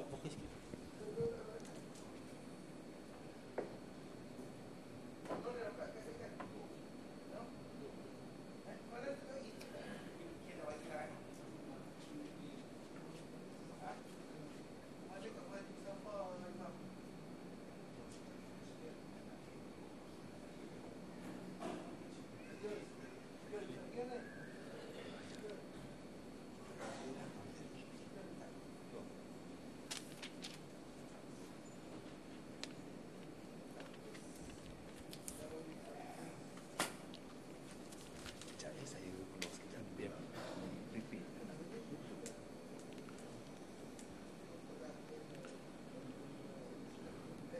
da wirklich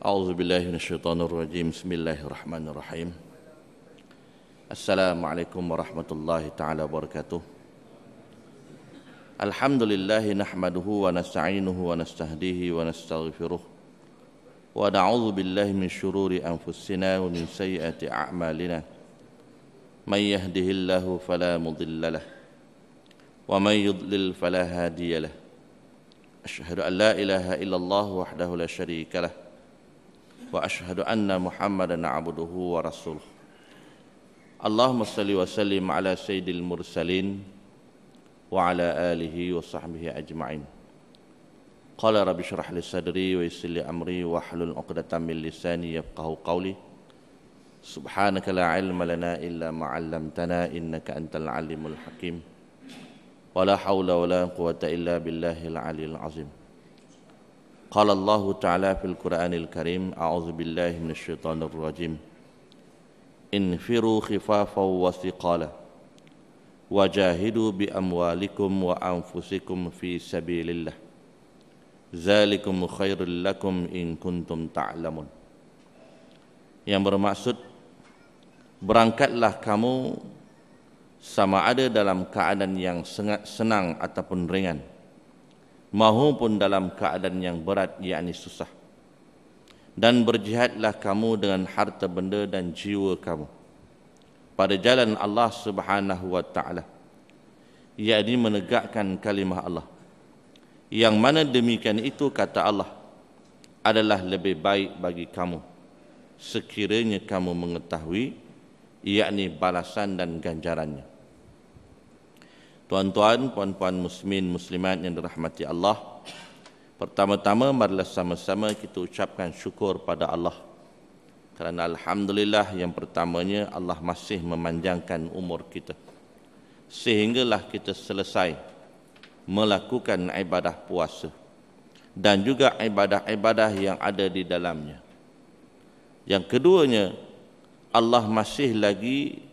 أعوذ بالله من الشيطان الرجيم بسم الله الرحمن الرحيم السلام عليكم ورحمة الله تعالى وبركاته الحمد لله نحمده ونستعينه ونستهديه ونستغفره ونعوذ بالله من شرور أنفسنا ومن سيئات أعمالنا من يهده الله فلا مضل له ومن يضلل فلا هادي له أشهد أن لا إله إلا الله وحده لا شريك له wa ashhadu anna muhammadan abduhu wa rasuluh Allahumma salli wa sallim ala sayyidil mursalin wa ala alihi wa sahbihi ajma'in qala rabbi shrah li sadri wa yassir li amri wa hlul 'uqdatam min lisani yafqahu qawli subhanaka la ilma lana illa ma 'allamtana innaka antal 'alimul hakim wa la hawla wa la quwwata illa billahil 'aliyyil 'azim قال الله تعالى في القرآن الكريم أعوذ بالله من الشيطان الرجيم انفروا خفافا وثقالا وجاهدوا بأموالكم وأنفسكم في سبيل الله ذلكم خير لكم إن كنتم تعلمون yang bermaksud berangkatlah kamu sama ada dalam keadaan yang senang ataupun ringan maupun dalam keadaan yang berat yakni susah dan berjihadlah kamu dengan harta benda dan jiwa kamu pada jalan Allah Subhanahu wa taala yakni menegakkan kalimah Allah yang mana demikian itu kata Allah adalah lebih baik bagi kamu sekiranya kamu mengetahui yakni balasan dan ganjarannya Tuan-tuan, puan-puan muslimin, muslimat yang dirahmati Allah Pertama-tama marilah sama-sama kita ucapkan syukur pada Allah Kerana Alhamdulillah yang pertamanya Allah masih memanjangkan umur kita Sehinggalah kita selesai melakukan ibadah puasa Dan juga ibadah-ibadah yang ada di dalamnya Yang keduanya Allah masih lagi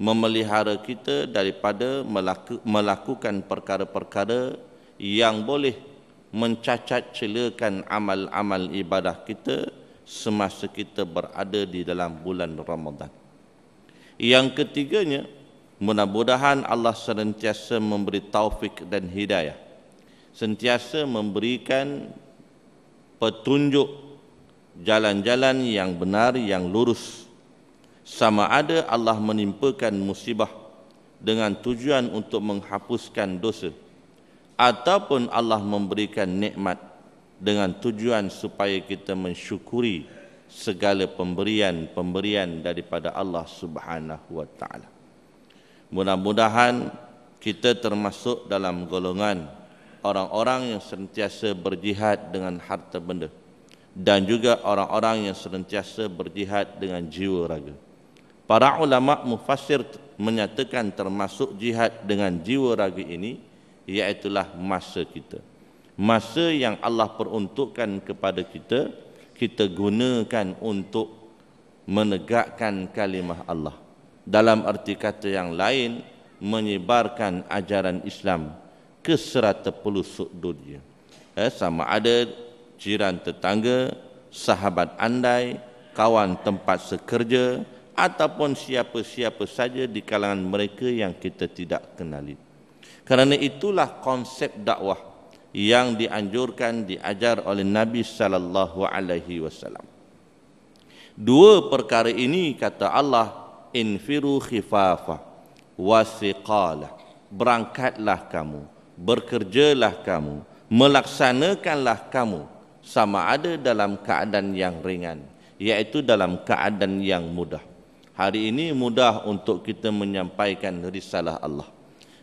memelihara kita daripada melaku, melakukan perkara-perkara yang boleh mencacat celakan amal-amal ibadah kita semasa kita berada di dalam bulan Ramadan. Yang ketiganya, mudah-mudahan Allah sentiasa memberi taufik dan hidayah. Sentiasa memberikan petunjuk jalan-jalan yang benar, yang lurus sama ada Allah menimpakan musibah dengan tujuan untuk menghapuskan dosa ataupun Allah memberikan nikmat dengan tujuan supaya kita mensyukuri segala pemberian-pemberian daripada Allah Subhanahu wa taala. Mudah-mudahan kita termasuk dalam golongan orang-orang yang sentiasa berjihad dengan harta benda dan juga orang-orang yang sentiasa berjihad dengan jiwa raga. Para ulama mufassir menyatakan termasuk jihad dengan jiwa raga ini ialah masa kita. Masa yang Allah peruntukkan kepada kita kita gunakan untuk menegakkan kalimah Allah. Dalam arti kata yang lain menyebarkan ajaran Islam ke serata pelusuk dunia. Eh, sama ada jiran tetangga, sahabat andai, kawan tempat sekerja, ataupun siapa-siapa saja di kalangan mereka yang kita tidak kenali. Karena itulah konsep dakwah yang dianjurkan diajar oleh Nabi sallallahu alaihi wasallam. Dua perkara ini kata Allah infiru khifafa wasiqala. Berangkatlah kamu, bekerjalah kamu, melaksanakanlah kamu sama ada dalam keadaan yang ringan yaitu dalam keadaan yang mudah hari ini mudah untuk kita menyampaikan risalah Allah.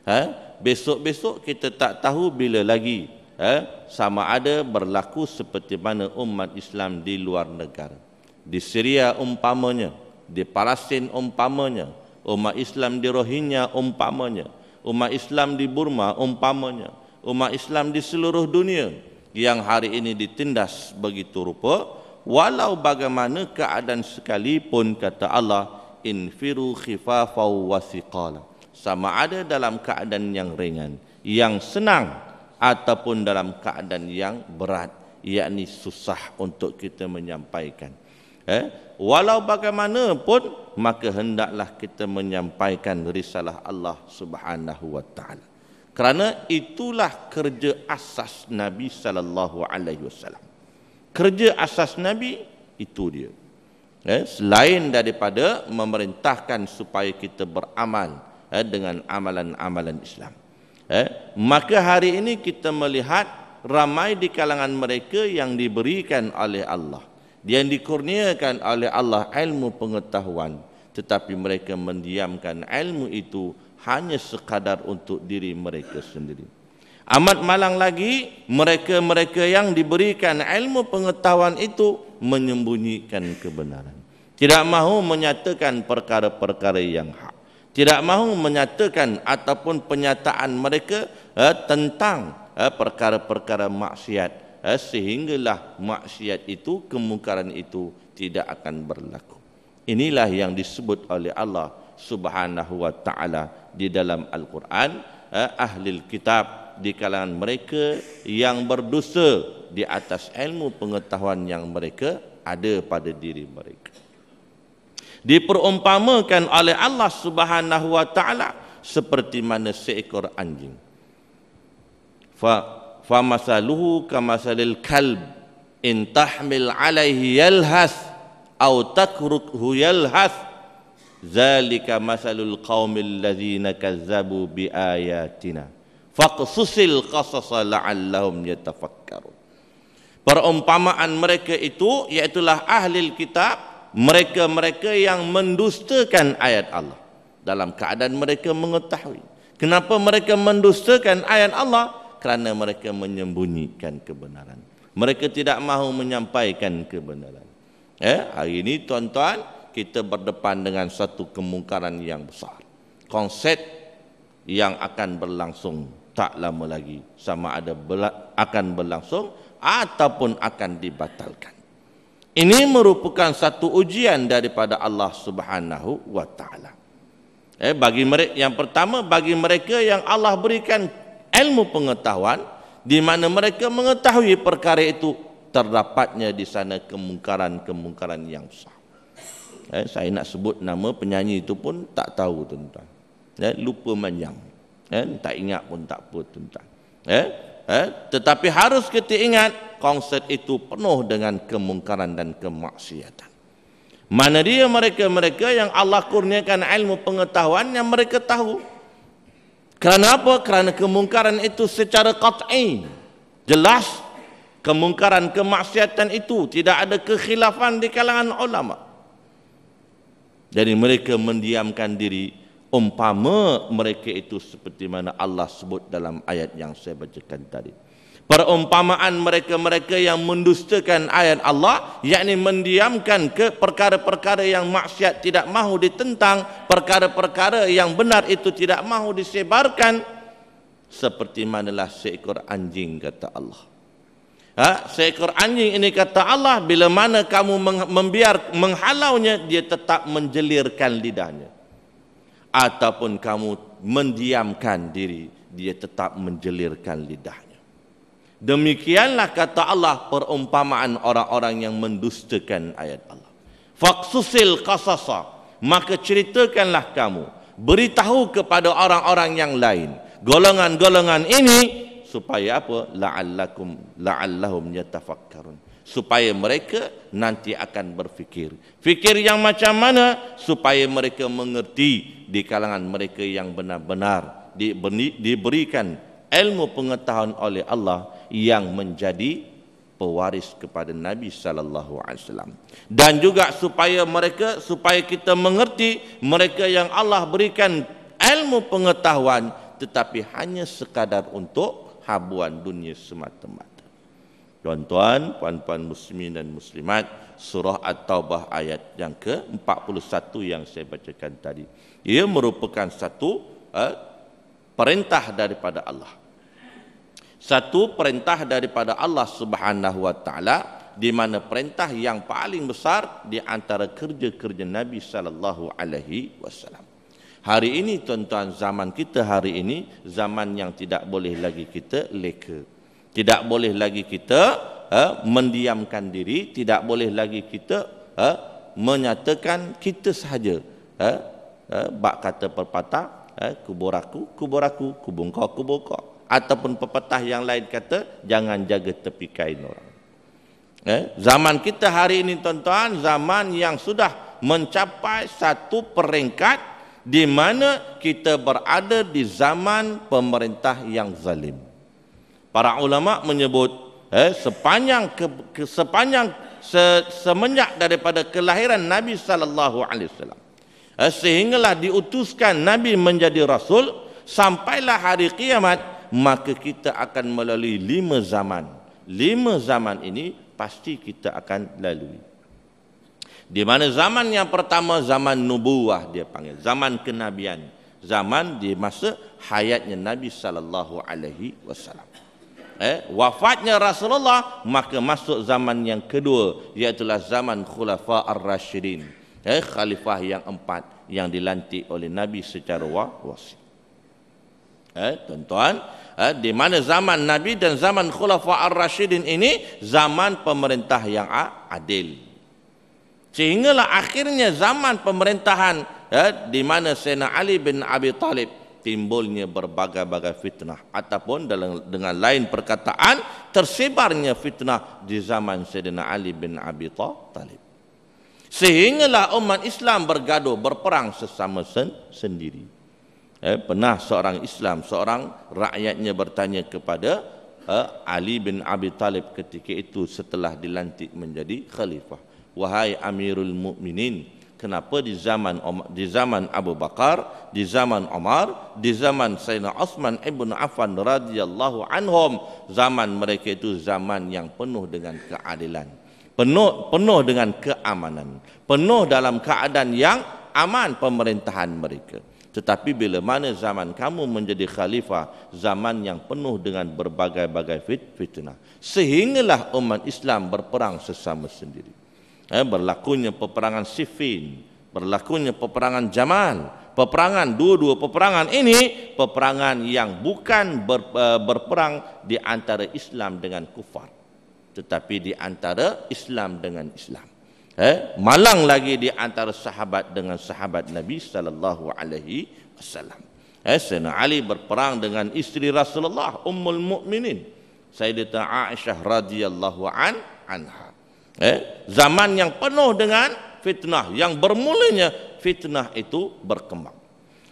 Ha? Besok-besok kita tak tahu bila lagi ha? sama ada berlaku seperti mana umat Islam di luar negara. Di Syria umpamanya, di Palestin umpamanya, umat Islam di Rohingya umpamanya, umat Islam di Burma umpamanya, umat Islam di seluruh dunia yang hari ini ditindas begitu rupa, walau bagaimana keadaan sekalipun kata Allah, infiru khifafaw wasiqala sama ada dalam keadaan yang ringan yang senang ataupun dalam keadaan yang berat yakni susah untuk kita menyampaikan eh walau bagaimanapun maka hendaklah kita menyampaikan risalah Allah Subhanahu wa taala kerana itulah kerja asas Nabi sallallahu alaihi wasallam kerja asas Nabi itu dia eh, selain daripada memerintahkan supaya kita beramal eh, dengan amalan-amalan Islam. Eh, maka hari ini kita melihat ramai di kalangan mereka yang diberikan oleh Allah, yang dikurniakan oleh Allah ilmu pengetahuan, tetapi mereka mendiamkan ilmu itu hanya sekadar untuk diri mereka sendiri. Amat malang lagi mereka-mereka yang diberikan ilmu pengetahuan itu menyembunyikan kebenaran tidak mahu menyatakan perkara-perkara yang hak tidak mahu menyatakan ataupun penyataan mereka eh, tentang eh, perkara-perkara maksiat eh, sehinggalah maksiat itu kemungkaran itu tidak akan berlaku inilah yang disebut oleh Allah Subhanahu wa taala di dalam al-Quran eh, ahli kitab di kalangan mereka yang berdosa di atas ilmu pengetahuan yang mereka ada pada diri mereka diperumpamakan oleh Allah Subhanahu wa taala seperti mana seekor anjing. Fa famasaluhu kamasalil kalb in tahmil alaihi yalhas au takruhu yalhas zalika masalul qaumil ladzina kazzabu bi ayatina faqsusil qasas la'allahum yatafakkarun perumpamaan mereka itu yaitulah ahli kitab mereka-mereka yang mendustakan ayat Allah dalam keadaan mereka mengetahui kenapa mereka mendustakan ayat Allah kerana mereka menyembunyikan kebenaran mereka tidak mahu menyampaikan kebenaran eh hari ini tuan-tuan kita berdepan dengan satu kemungkaran yang besar konsep yang akan berlangsung tak lama lagi sama ada akan berlangsung ataupun akan dibatalkan ini merupakan satu ujian daripada Allah Subhanahu wa taala. Eh bagi mereka yang pertama bagi mereka yang Allah berikan ilmu pengetahuan di mana mereka mengetahui perkara itu terdapatnya di sana kemungkaran-kemungkaran yang besar. Eh, saya nak sebut nama penyanyi itu pun tak tahu tuan-tuan. Eh, lupa manjang. Eh, tak ingat pun tak apa tuan-tuan. Eh, eh, tetapi harus kita ingat konsep itu penuh dengan kemungkaran dan kemaksiatan mana dia mereka-mereka yang Allah kurniakan ilmu pengetahuan yang mereka tahu kerana apa? kerana kemungkaran itu secara kat'i jelas kemungkaran kemaksiatan itu tidak ada kekhilafan di kalangan ulama jadi mereka mendiamkan diri umpama mereka itu seperti mana Allah sebut dalam ayat yang saya bacakan tadi perumpamaan mereka-mereka yang mendustakan ayat Allah yakni mendiamkan ke perkara-perkara yang maksiat tidak mahu ditentang perkara-perkara yang benar itu tidak mahu disebarkan seperti manalah seekor anjing kata Allah ha? seekor anjing ini kata Allah bila mana kamu membiar menghalaunya dia tetap menjelirkan lidahnya ataupun kamu mendiamkan diri dia tetap menjelirkan lidahnya demikianlah kata Allah perumpamaan orang-orang yang mendustakan ayat Allah faqsusil qasasa maka ceritakanlah kamu beritahu kepada orang-orang yang lain golongan-golongan ini supaya apa la'allakum la'allahum yatafakkarun supaya mereka nanti akan berfikir. Fikir yang macam mana supaya mereka mengerti di kalangan mereka yang benar-benar diberikan ilmu pengetahuan oleh Allah yang menjadi pewaris kepada Nabi sallallahu alaihi wasallam dan juga supaya mereka supaya kita mengerti mereka yang Allah berikan ilmu pengetahuan tetapi hanya sekadar untuk habuan dunia semata-mata Tuan-tuan, puan-puan muslimin dan muslimat, surah At-Taubah ayat yang ke-41 yang saya bacakan tadi. Ia merupakan satu eh, perintah daripada Allah. Satu perintah daripada Allah Subhanahu wa taala di mana perintah yang paling besar di antara kerja-kerja Nabi sallallahu alaihi wasallam. Hari ini tuan-tuan zaman kita hari ini zaman yang tidak boleh lagi kita leka tidak boleh lagi kita eh, mendiamkan diri tidak boleh lagi kita eh, menyatakan kita sahaja eh, eh, bak kata perpatah, eh, kubur aku kubur aku kubung kau kubur kau ataupun pepatah yang lain kata jangan jaga tepi kain orang eh, zaman kita hari ini tuan-tuan zaman yang sudah mencapai satu peringkat di mana kita berada di zaman pemerintah yang zalim para ulama menyebut eh, sepanjang ke, ke, sepanjang se, semenjak daripada kelahiran Nabi sallallahu alaihi wasallam eh, sehinggalah diutuskan Nabi menjadi rasul sampailah hari kiamat maka kita akan melalui lima zaman lima zaman ini pasti kita akan lalui di mana zaman yang pertama zaman nubuah dia panggil zaman kenabian zaman di masa hayatnya Nabi sallallahu alaihi wasallam eh, wafatnya Rasulullah maka masuk zaman yang kedua iaitu zaman Khulafa Ar-Rashidin eh, khalifah yang empat yang dilantik oleh Nabi secara wa wasi eh, tuan-tuan eh, di mana zaman Nabi dan zaman Khulafa Ar-Rashidin ini zaman pemerintah yang adil sehinggalah akhirnya zaman pemerintahan eh, di mana Sayyidina Ali bin Abi Talib timbulnya berbagai-bagai fitnah ataupun dalam dengan lain perkataan tersebarnya fitnah di zaman Sayyidina Ali bin Abi Thalib. Sehinggalah umat Islam bergaduh berperang sesama sen sendiri. Eh, pernah seorang Islam, seorang rakyatnya bertanya kepada eh, Ali bin Abi Talib ketika itu setelah dilantik menjadi khalifah. Wahai Amirul Mukminin, kenapa di zaman Umar, di zaman Abu Bakar, di zaman Omar, di zaman Sayyidina Osman Ibn Affan radhiyallahu anhum, zaman mereka itu zaman yang penuh dengan keadilan, penuh penuh dengan keamanan, penuh dalam keadaan yang aman pemerintahan mereka. Tetapi bila mana zaman kamu menjadi khalifah, zaman yang penuh dengan berbagai-bagai fit, fitnah. Sehinggalah umat Islam berperang sesama sendiri eh, berlakunya peperangan Siffin, berlakunya peperangan Jamal, peperangan dua-dua peperangan ini peperangan yang bukan ber, eh, berperang di antara Islam dengan kufar, tetapi di antara Islam dengan Islam. Eh, malang lagi di antara sahabat dengan sahabat Nabi sallallahu alaihi wasallam. Eh, Sena Ali berperang dengan istri Rasulullah Ummul Mukminin Sayyidina Aisyah radhiyallahu an anha. Eh, zaman yang penuh dengan fitnah yang bermulanya fitnah itu berkembang.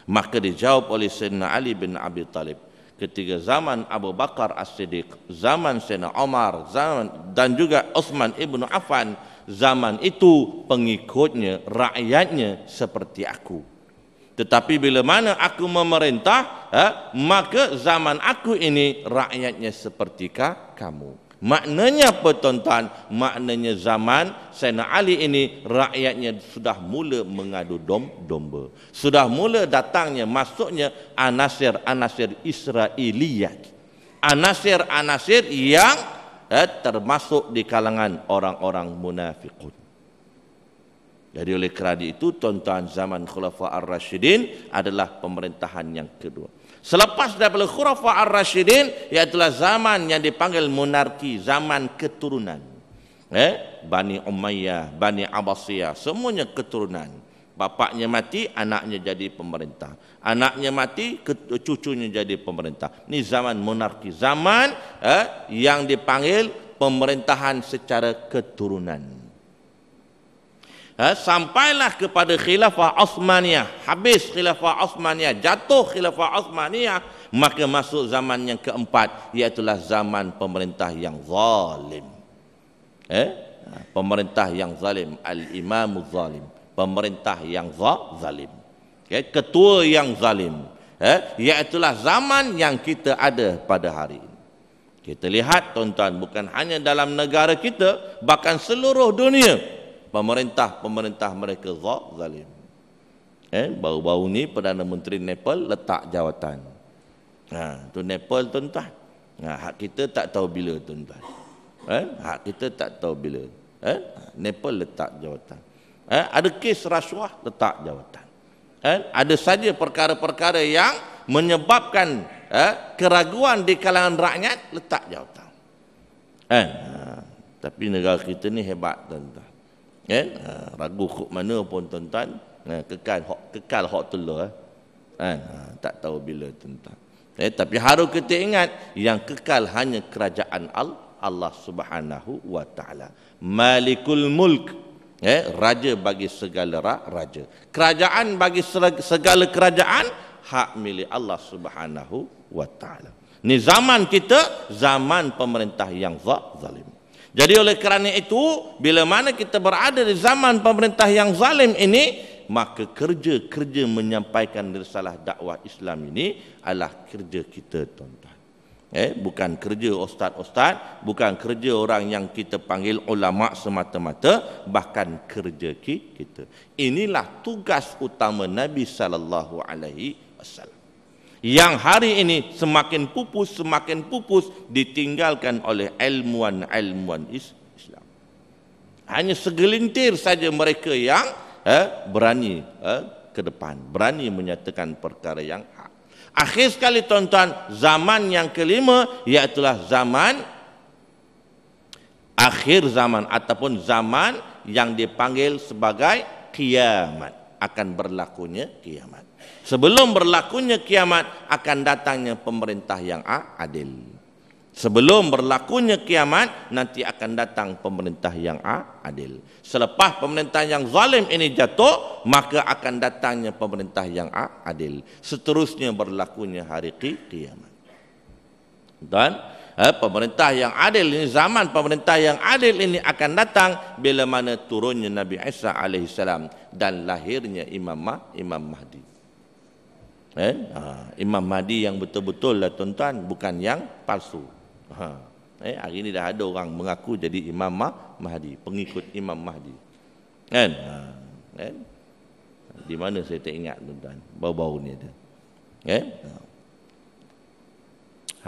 Maka dijawab oleh Sayyidina Ali bin Abi Talib ketika zaman Abu Bakar As-Siddiq, zaman Sayyidina Omar zaman, dan juga Osman Ibn Affan zaman itu pengikutnya, rakyatnya seperti aku. Tetapi bila mana aku memerintah, eh, maka zaman aku ini rakyatnya seperti kamu. Maknanya apa tuan-tuan? Maknanya zaman Sayyidina Ali ini rakyatnya sudah mula mengadu dom domba. Sudah mula datangnya masuknya anasir-anasir Israeliyat. Anasir-anasir yang eh, termasuk di kalangan orang-orang munafiqun. Jadi oleh kerana itu tuan-tuan zaman Khulafa Ar-Rashidin adalah pemerintahan yang kedua. Selepas daripada khurafa ar-rasyidin Iaitulah zaman yang dipanggil monarki Zaman keturunan eh? Bani Umayyah, Bani Abbasiyah Semuanya keturunan Bapaknya mati, anaknya jadi pemerintah Anaknya mati, cucunya jadi pemerintah Ini zaman monarki Zaman eh, yang dipanggil pemerintahan secara keturunan Ha, sampailah kepada khilafah Osmaniyah habis khilafah Osmaniyah jatuh khilafah Osmaniyah maka masuk zaman yang keempat iaitu zaman pemerintah yang zalim eh ha, pemerintah yang zalim al imamu zalim pemerintah yang zalim okay. Eh, ketua yang zalim eh iaitu zaman yang kita ada pada hari ini kita lihat tuan-tuan bukan hanya dalam negara kita bahkan seluruh dunia pemerintah-pemerintah mereka zalim. Eh, baru-baru ni Perdana Menteri Nepal letak jawatan. Ha, tu Nepal tuan-tuan. Ha, hak kita tak tahu bila tuan-tuan. Eh, hak kita tak tahu bila. Eh, Nepal letak jawatan. Eh, ada kes rasuah letak jawatan. Eh, ada saja perkara-perkara yang menyebabkan eh, keraguan di kalangan rakyat letak jawatan. Eh, ha, tapi negara kita ni hebat tuan-tuan eh, ragu kok mana pun tuan-tuan eh, kekal hak kekal hak tu eh. Ah. eh, tak tahu bila tuan-tuan eh, tapi harus kita ingat yang kekal hanya kerajaan al Allah Subhanahu wa taala malikul mulk eh, raja bagi segala ra, raja kerajaan bagi segala kerajaan hak milik Allah Subhanahu wa taala ni zaman kita zaman pemerintah yang zalim jadi oleh kerana itu, bila mana kita berada di zaman pemerintah yang zalim ini, maka kerja-kerja menyampaikan risalah dakwah Islam ini adalah kerja kita tuan-tuan. Eh, bukan kerja ustaz-ustaz, bukan kerja orang yang kita panggil ulama semata-mata, bahkan kerja kita. Inilah tugas utama Nabi sallallahu alaihi wasallam yang hari ini semakin pupus semakin pupus ditinggalkan oleh ilmuwan-ilmuwan Islam. Hanya segelintir saja mereka yang eh, berani eh, ke depan, berani menyatakan perkara yang hak. Akhir sekali tuan-tuan, zaman yang kelima iaitulah zaman akhir zaman ataupun zaman yang dipanggil sebagai kiamat. Akan berlakunya kiamat sebelum berlakunya kiamat akan datangnya pemerintah yang adil sebelum berlakunya kiamat nanti akan datang pemerintah yang adil selepas pemerintah yang zalim ini jatuh maka akan datangnya pemerintah yang adil seterusnya berlakunya hari kiamat dan eh, pemerintah yang adil ini zaman pemerintah yang adil ini akan datang bila mana turunnya Nabi Isa alaihissalam dan lahirnya Imam Imam Mahdi. Eh? Ha, Imam Mahdi yang betul-betul lah tuan-tuan bukan yang palsu. Ha. Eh, hari ini dah ada orang mengaku jadi Imam Mah Mahdi, pengikut Imam Mahdi. Eh, Ha. Kan? Di mana saya tak ingat tuan-tuan, bau baru ni ada. Eh, Ha.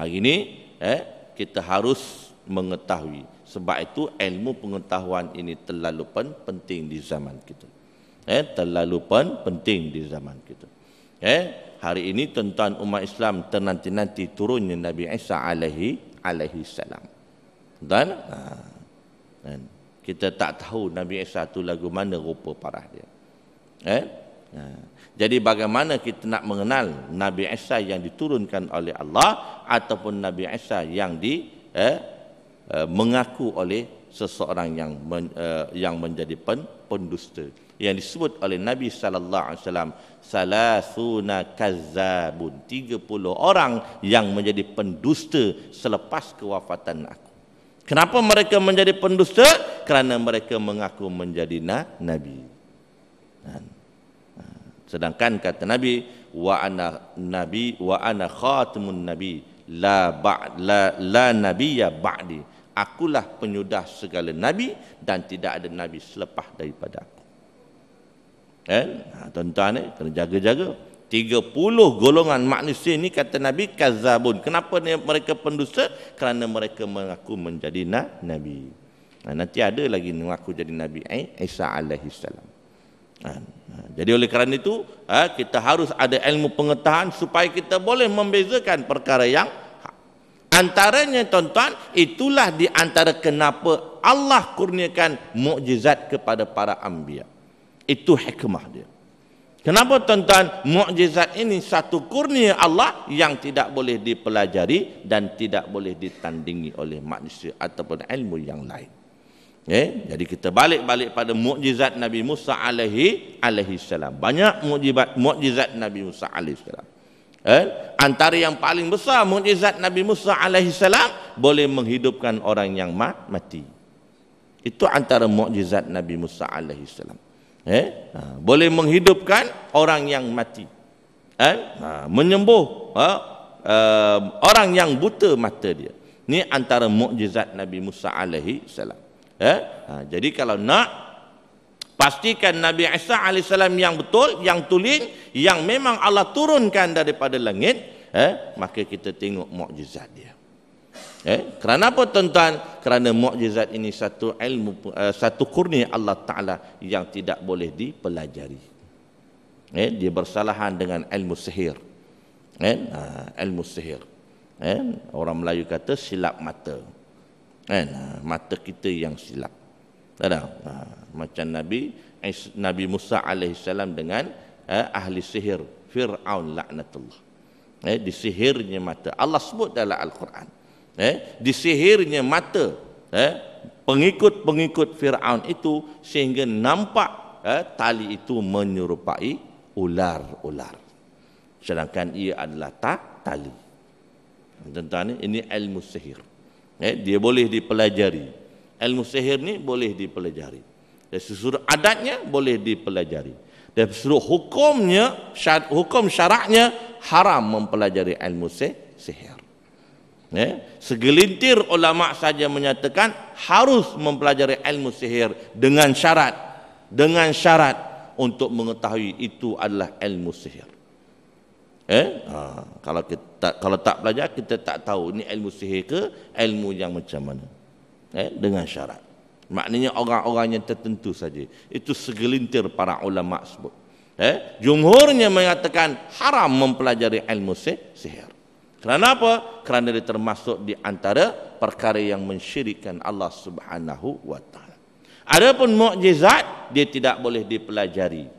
Hari ini eh, kita harus mengetahui sebab itu ilmu pengetahuan ini terlalu pen, penting di zaman kita. Eh, terlalu pen, penting di zaman kita. Eh, hari ini tentang umat Islam ternanti-nanti turunnya Nabi Isa alaihi alaihi salam. Ha. Dan, kita tak tahu Nabi Isa tu lagu mana rupa parah dia. Eh? Ha. Jadi bagaimana kita nak mengenal Nabi Isa yang diturunkan oleh Allah ataupun Nabi Isa yang di eh, eh, mengaku oleh seseorang yang men, eh, yang menjadi pen, pendusta yang disebut oleh Nabi sallallahu alaihi wasallam salasuna kazzabun 30 orang yang menjadi pendusta selepas kewafatan aku kenapa mereka menjadi pendusta kerana mereka mengaku menjadi na nabi kan? ha. sedangkan kata nabi wa ana nabi wa ana khatmun nabi la ba, la, la nabiyya ba'di akulah penyudah segala nabi dan tidak ada nabi selepas daripada aku Kan? Ha, tuan-tuan ni kena jaga-jaga. 30 golongan manusia ni kata Nabi kazabun. Kenapa ni mereka pendusta? Kerana mereka mengaku menjadi na nabi. Ha, nanti ada lagi mengaku jadi nabi Eh, Isa alaihi salam. Ha, ha. Jadi oleh kerana itu, ha, kita harus ada ilmu pengetahuan supaya kita boleh membezakan perkara yang Antaranya tuan-tuan, itulah di antara kenapa Allah kurniakan mukjizat kepada para anbiya. Itu hikmah dia. Kenapa tuan-tuan mukjizat ini satu kurnia Allah yang tidak boleh dipelajari dan tidak boleh ditandingi oleh manusia ataupun ilmu yang lain. Eh, jadi kita balik-balik pada mukjizat Nabi Musa alaihi alaihi salam. Banyak mukjizat mukjizat Nabi Musa alaihi salam. Eh, antara yang paling besar mukjizat Nabi Musa alaihi salam boleh menghidupkan orang yang mati. Itu antara mukjizat Nabi Musa alaihi salam. Eh? Ha, boleh menghidupkan orang yang mati. Eh? Ha, menyembuh ha, uh, orang yang buta mata dia. Ini antara mukjizat Nabi Musa alaihi salam. Eh? Ha, jadi kalau nak pastikan Nabi Isa alaihi salam yang betul, yang tulen, yang memang Allah turunkan daripada langit, eh? maka kita tengok mukjizat dia. Eh, kerana apa tuan-tuan? Kerana mukjizat ini satu ilmu eh, satu kurnia Allah Taala yang tidak boleh dipelajari. Eh, dia bersalahan dengan ilmu sihir. Eh, ilmu sihir. Eh, orang Melayu kata silap mata. Eh, mata kita yang silap. Tak ada. Uh, macam Nabi Nabi Musa alaihissalam dengan eh, ahli sihir Fir'aun laknatullah. Eh, disihirnya mata. Allah sebut dalam Al-Quran eh, sihirnya mata eh, pengikut-pengikut Fir'aun itu sehingga nampak eh, tali itu menyerupai ular-ular. Sedangkan ia adalah tak tali. Tentang ini, ini ilmu sihir. Eh, dia boleh dipelajari. Ilmu sihir ni boleh dipelajari. Dan sesuruh adatnya boleh dipelajari. Dan sesuruh hukumnya, syar, hukum syaraknya haram mempelajari ilmu sihir. Ya, segelintir ulama saja menyatakan harus mempelajari ilmu sihir dengan syarat dengan syarat untuk mengetahui itu adalah ilmu sihir. Eh, ha, kalau kita kalau tak belajar kita tak tahu ini ilmu sihir ke ilmu yang macam mana. Eh, dengan syarat. Maknanya orang orangnya tertentu saja. Itu segelintir para ulama sebut. Eh, jumhurnya mengatakan haram mempelajari ilmu sihir. Kerana apa? Kerana dia termasuk di antara perkara yang mensyirikan Allah Subhanahu wa taala. Adapun mukjizat dia tidak boleh dipelajari.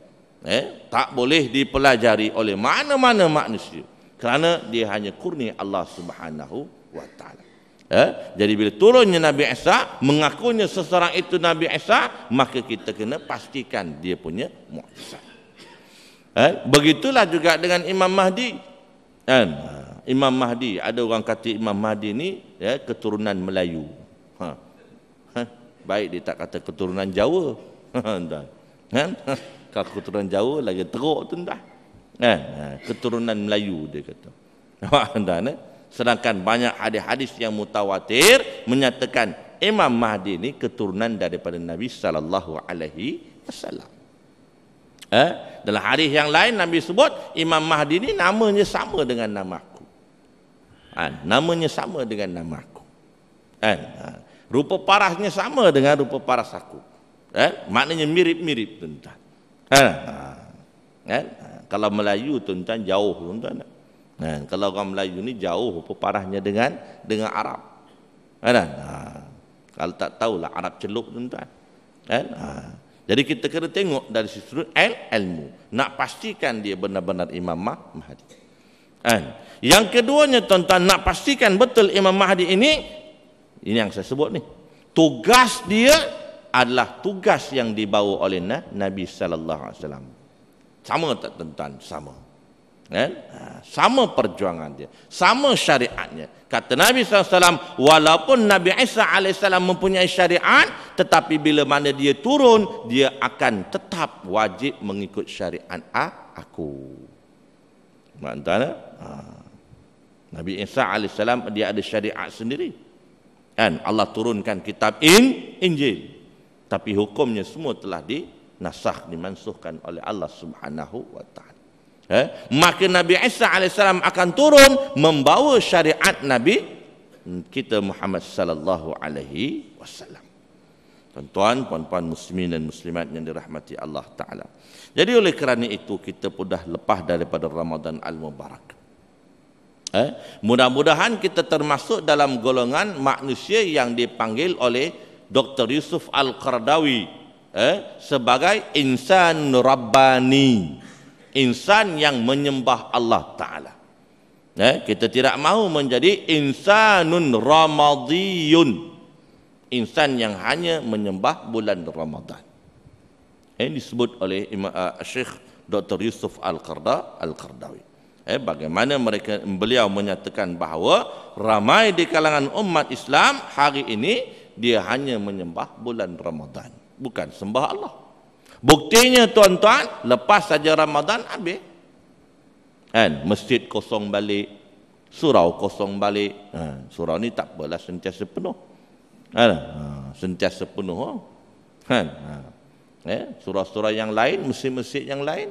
Eh, tak boleh dipelajari oleh mana-mana manusia. Kerana dia hanya kurni Allah Subhanahu wa taala. Eh, jadi bila turunnya Nabi Isa, mengakunya seseorang itu Nabi Isa, maka kita kena pastikan dia punya mukjizat. Eh, begitulah juga dengan Imam Mahdi. Eh, Imam Mahdi ada orang kata Imam Mahdi ni ya keturunan Melayu ha. ha. baik dia tak kata keturunan Jawa ha. kan ha. ha. keturunan Jawa lagi teruk tu dah ha. ha. keturunan Melayu dia kata ha. ha. sedangkan banyak hadis-hadis yang mutawatir menyatakan Imam Mahdi ni keturunan daripada Nabi sallallahu alaihi wasallam Eh, dalam hari yang lain Nabi sebut Imam Mahdi ni namanya sama dengan nama Kan? Namanya sama dengan nama aku. Kan? Ha. Rupa parahnya sama dengan rupa paras aku. Kan? Maknanya mirip-mirip tuan-tuan. Ha. Kan? Kalau Melayu tuan-tuan jauh tuan-tuan. Kan? Kalau orang Melayu ni jauh rupa parahnya dengan dengan Arab. Kan? Kalau tak tahulah Arab celup tuan-tuan. Kan? Jadi kita kena tengok dari sisi ilmu. Nak pastikan dia benar-benar imamah Mahdi. Kan? Eh. Yang keduanya tentang nak pastikan betul Imam Mahdi ini ini yang saya sebut ni. Tugas dia adalah tugas yang dibawa oleh Nabi sallallahu alaihi wasallam. Sama tak tentang tuan Sama. Kan? Sama perjuangan dia, sama syariatnya. Kata Nabi SAW, walaupun Nabi Isa AS mempunyai syariat, tetapi bila mana dia turun, dia akan tetap wajib mengikut syariat aku. Maksudnya, ha. Nabi Isa AS dia ada syariat sendiri dan Allah turunkan kitab in, Injil tapi hukumnya semua telah di nasakh dimansuhkan oleh Allah Subhanahu wa taala. Eh? maka Nabi Isa AS akan turun membawa syariat Nabi kita Muhammad sallallahu alaihi wasallam. Tuan-tuan, puan-puan muslimin dan muslimat yang dirahmati Allah taala. Jadi oleh kerana itu kita sudah lepas daripada Ramadan al-Mubarak. Eh, mudah-mudahan kita termasuk dalam golongan manusia yang dipanggil oleh Dr. Yusuf Al-Qardawi eh, sebagai insan rabbani, insan yang menyembah Allah Ta'ala. Eh, kita tidak mahu menjadi insanun ramadiyun, insan yang hanya menyembah bulan Ramadhan. Ini eh, disebut oleh Imam uh, eh, Syekh Dr. Yusuf Al-Qardawi eh, bagaimana mereka beliau menyatakan bahawa ramai di kalangan umat Islam hari ini dia hanya menyembah bulan Ramadan bukan sembah Allah buktinya tuan-tuan lepas saja Ramadan habis kan masjid kosong balik surau kosong balik ha, surau ni tak apalah sentiasa penuh ha, ha, sentiasa penuh oh. kan ha. eh, surau-surau yang lain masjid-masjid yang lain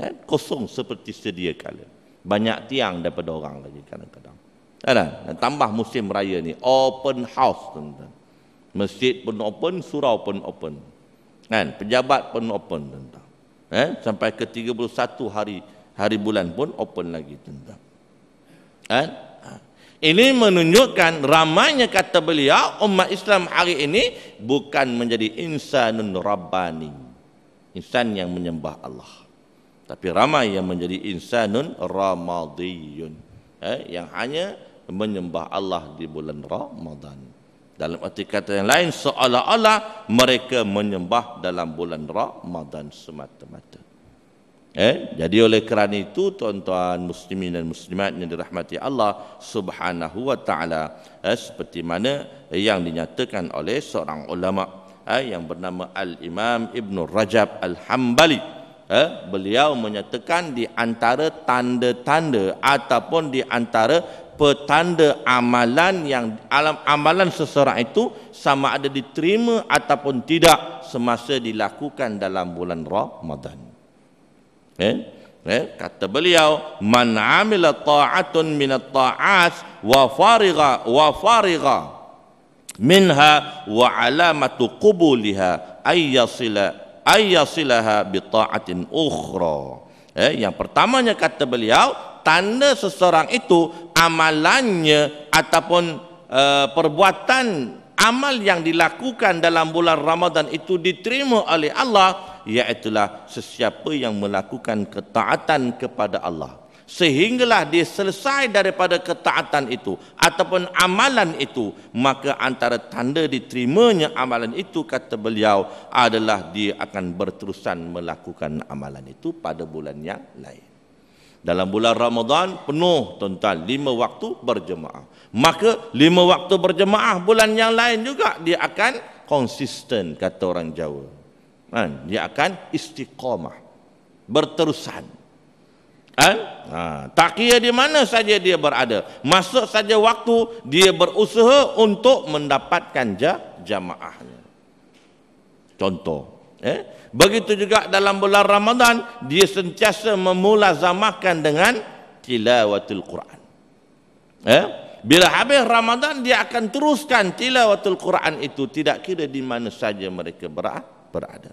kan kosong seperti sedia kala banyak tiang daripada orang lagi kadang-kadang. Ada tambah musim raya ni open house tuan-tuan. Masjid pun open, surau pun open. Kan, pejabat pun open tuan-tuan. Eh, sampai ke 31 hari hari bulan pun open lagi tuan-tuan. Kan? Ha. Ini menunjukkan ramainya kata beliau umat Islam hari ini bukan menjadi insanun rabbani. Insan yang menyembah Allah tapi ramai yang menjadi insanun ramadiyun eh, yang hanya menyembah Allah di bulan Ramadan dalam arti kata yang lain seolah-olah mereka menyembah dalam bulan Ramadan semata-mata eh, jadi oleh kerana itu tuan-tuan muslimin dan muslimat yang dirahmati Allah subhanahu wa ta'ala eh, seperti mana yang dinyatakan oleh seorang ulama' eh, yang bernama Al-Imam Ibn Rajab Al-Hambali eh, beliau menyatakan di antara tanda-tanda ataupun di antara petanda amalan yang alam amalan seseorang itu sama ada diterima ataupun tidak semasa dilakukan dalam bulan Ramadan. Eh? Eh? kata beliau man amila ta'atun min at-ta'as wa fariga wa fariga minha wa alamatu qubuliha ay yasila ayasilaha bi ta'atin ukhra. Eh, yang pertamanya kata beliau, tanda seseorang itu amalannya ataupun eh, perbuatan amal yang dilakukan dalam bulan Ramadan itu diterima oleh Allah, iaitulah sesiapa yang melakukan ketaatan kepada Allah sehinggalah dia selesai daripada ketaatan itu ataupun amalan itu maka antara tanda diterimanya amalan itu kata beliau adalah dia akan berterusan melakukan amalan itu pada bulan yang lain dalam bulan Ramadan penuh tuan-tuan lima waktu berjemaah maka lima waktu berjemaah bulan yang lain juga dia akan konsisten kata orang Jawa kan? dia akan istiqamah berterusan Kan? Ha, ha takiyah di mana saja dia berada. Masuk saja waktu dia berusaha untuk mendapatkan jamaah. Contoh. Eh? Begitu juga dalam bulan Ramadan, dia sentiasa memulazamahkan dengan tilawatul Quran. Eh? Bila habis Ramadan, dia akan teruskan tilawatul Quran itu tidak kira di mana saja mereka berada.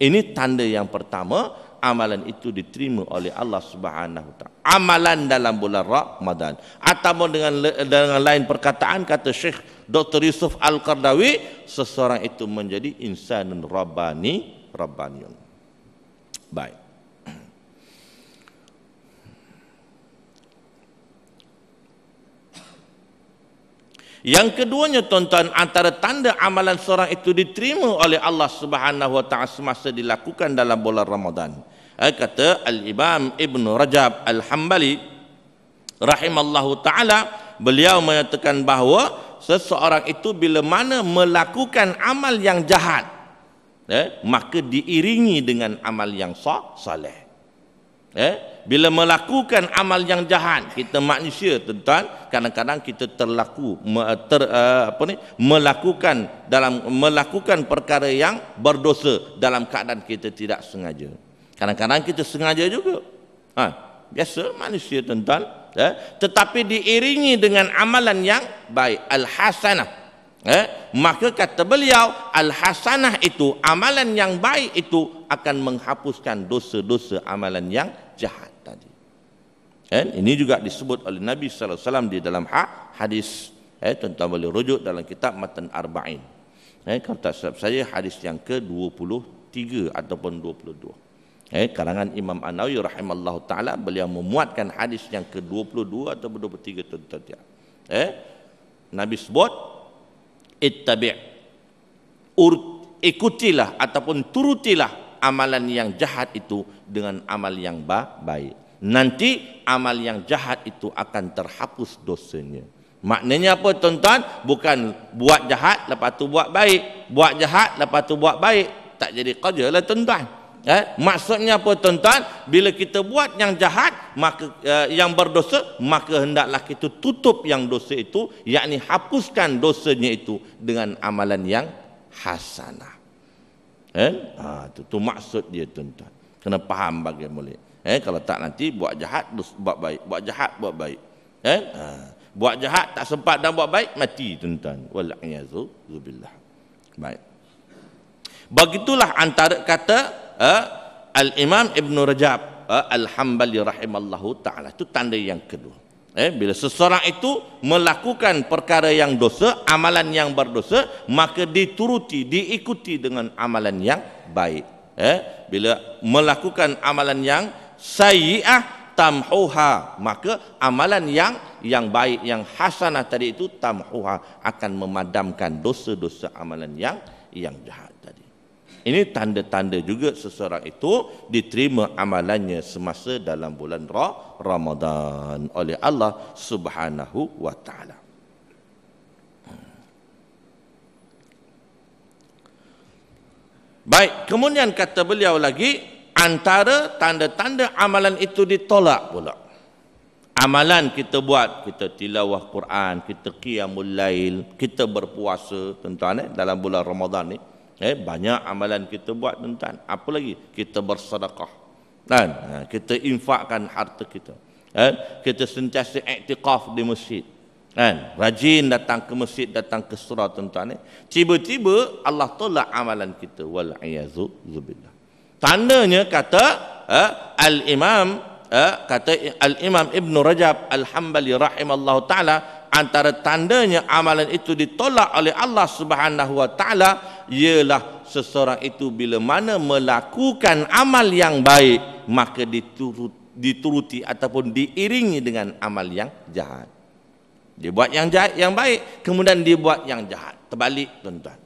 Ini tanda yang pertama, amalan itu diterima oleh Allah Subhanahu Wa Taala. Amalan dalam bulan Ramadan. Atau dengan dengan lain perkataan kata Syekh Dr. Yusuf al Kardawi, seseorang itu menjadi insanun rabbani rabbaniun. Baik. Yang keduanya tuan-tuan antara tanda amalan seorang itu diterima oleh Allah Subhanahu wa taala semasa dilakukan dalam bulan Ramadan. Eh, kata Al-Imam Ibn Rajab Al-Hambali rahimallahu taala beliau menyatakan bahawa seseorang itu bila mana melakukan amal yang jahat eh, maka diiringi dengan amal yang soleh eh, bila melakukan amal yang jahat kita manusia tuan kadang-kadang kita terlaku ter, eh, apa ni melakukan dalam melakukan perkara yang berdosa dalam keadaan kita tidak sengaja kadang-kadang kita sengaja juga ha biasa manusia tuan eh, ya. tetapi diiringi dengan amalan yang baik al hasanah eh, ya. maka kata beliau al hasanah itu amalan yang baik itu akan menghapuskan dosa-dosa amalan yang jahat Eh, ini juga disebut oleh Nabi sallallahu alaihi wasallam di dalam ha-, hadis eh tuan boleh rujuk dalam kitab Matan Arba'in. Eh kalau tak salah saya hadis yang ke-23 ataupun 22. Eh karangan Imam An-Nawawi rahimallahu taala beliau memuatkan hadis yang ke-22 atau 23 tuan-tuan. Eh Nabi sebut ittabi' urut ikutilah ataupun turutilah amalan yang jahat itu dengan amal yang baik nanti amal yang jahat itu akan terhapus dosanya. Maknanya apa tuan-tuan? Bukan buat jahat lepas tu buat baik. Buat jahat lepas tu buat baik. Tak jadi kerja lah tuan-tuan. Eh? Maksudnya apa tuan-tuan? Bila kita buat yang jahat, maka eh, yang berdosa, maka hendaklah kita tutup yang dosa itu, yakni hapuskan dosanya itu dengan amalan yang hasanah. Eh? Ha, itu, itu maksud dia tuan-tuan. Kena faham bagaimana boleh. Eh, kalau tak nanti buat jahat buat baik, buat jahat buat baik. Eh, ha. buat jahat tak sempat dan buat baik mati tuan-tuan. Wallahu zubillah. Baik. Begitulah antara kata eh, Al-Imam Ibn Rajab eh, Al-Hambali rahimallahu ta'ala Itu tanda yang kedua eh, Bila seseorang itu melakukan perkara yang dosa Amalan yang berdosa Maka dituruti, diikuti dengan amalan yang baik eh, Bila melakukan amalan yang sayyi'ah tamhuha maka amalan yang yang baik yang hasanah tadi itu tamhuha akan memadamkan dosa-dosa amalan yang yang jahat tadi ini tanda-tanda juga seseorang itu diterima amalannya semasa dalam bulan Ramadan oleh Allah Subhanahu wa taala hmm. Baik, kemudian kata beliau lagi, antara tanda-tanda amalan itu ditolak pula amalan kita buat kita tilawah Quran kita qiyamul lail kita berpuasa tuan-tuan eh dalam bulan Ramadan ni eh banyak amalan kita buat tuan-tuan apa lagi kita bersedekah kan kita infakkan harta kita kan kita sentiasa iktikaf di masjid kan rajin datang ke masjid datang ke surau tuan-tuan eh tiba-tiba Allah tolak amalan kita wal iazu billah tandanya kata eh, al-imam eh, kata al-imam Ibn rajab al-hambali rahimallahu taala antara tandanya amalan itu ditolak oleh Allah Subhanahu wa taala ialah seseorang itu bila mana melakukan amal yang baik maka dituruti, dituruti ataupun diiringi dengan amal yang jahat dia buat yang jahat yang baik kemudian dia buat yang jahat terbalik tuan-tuan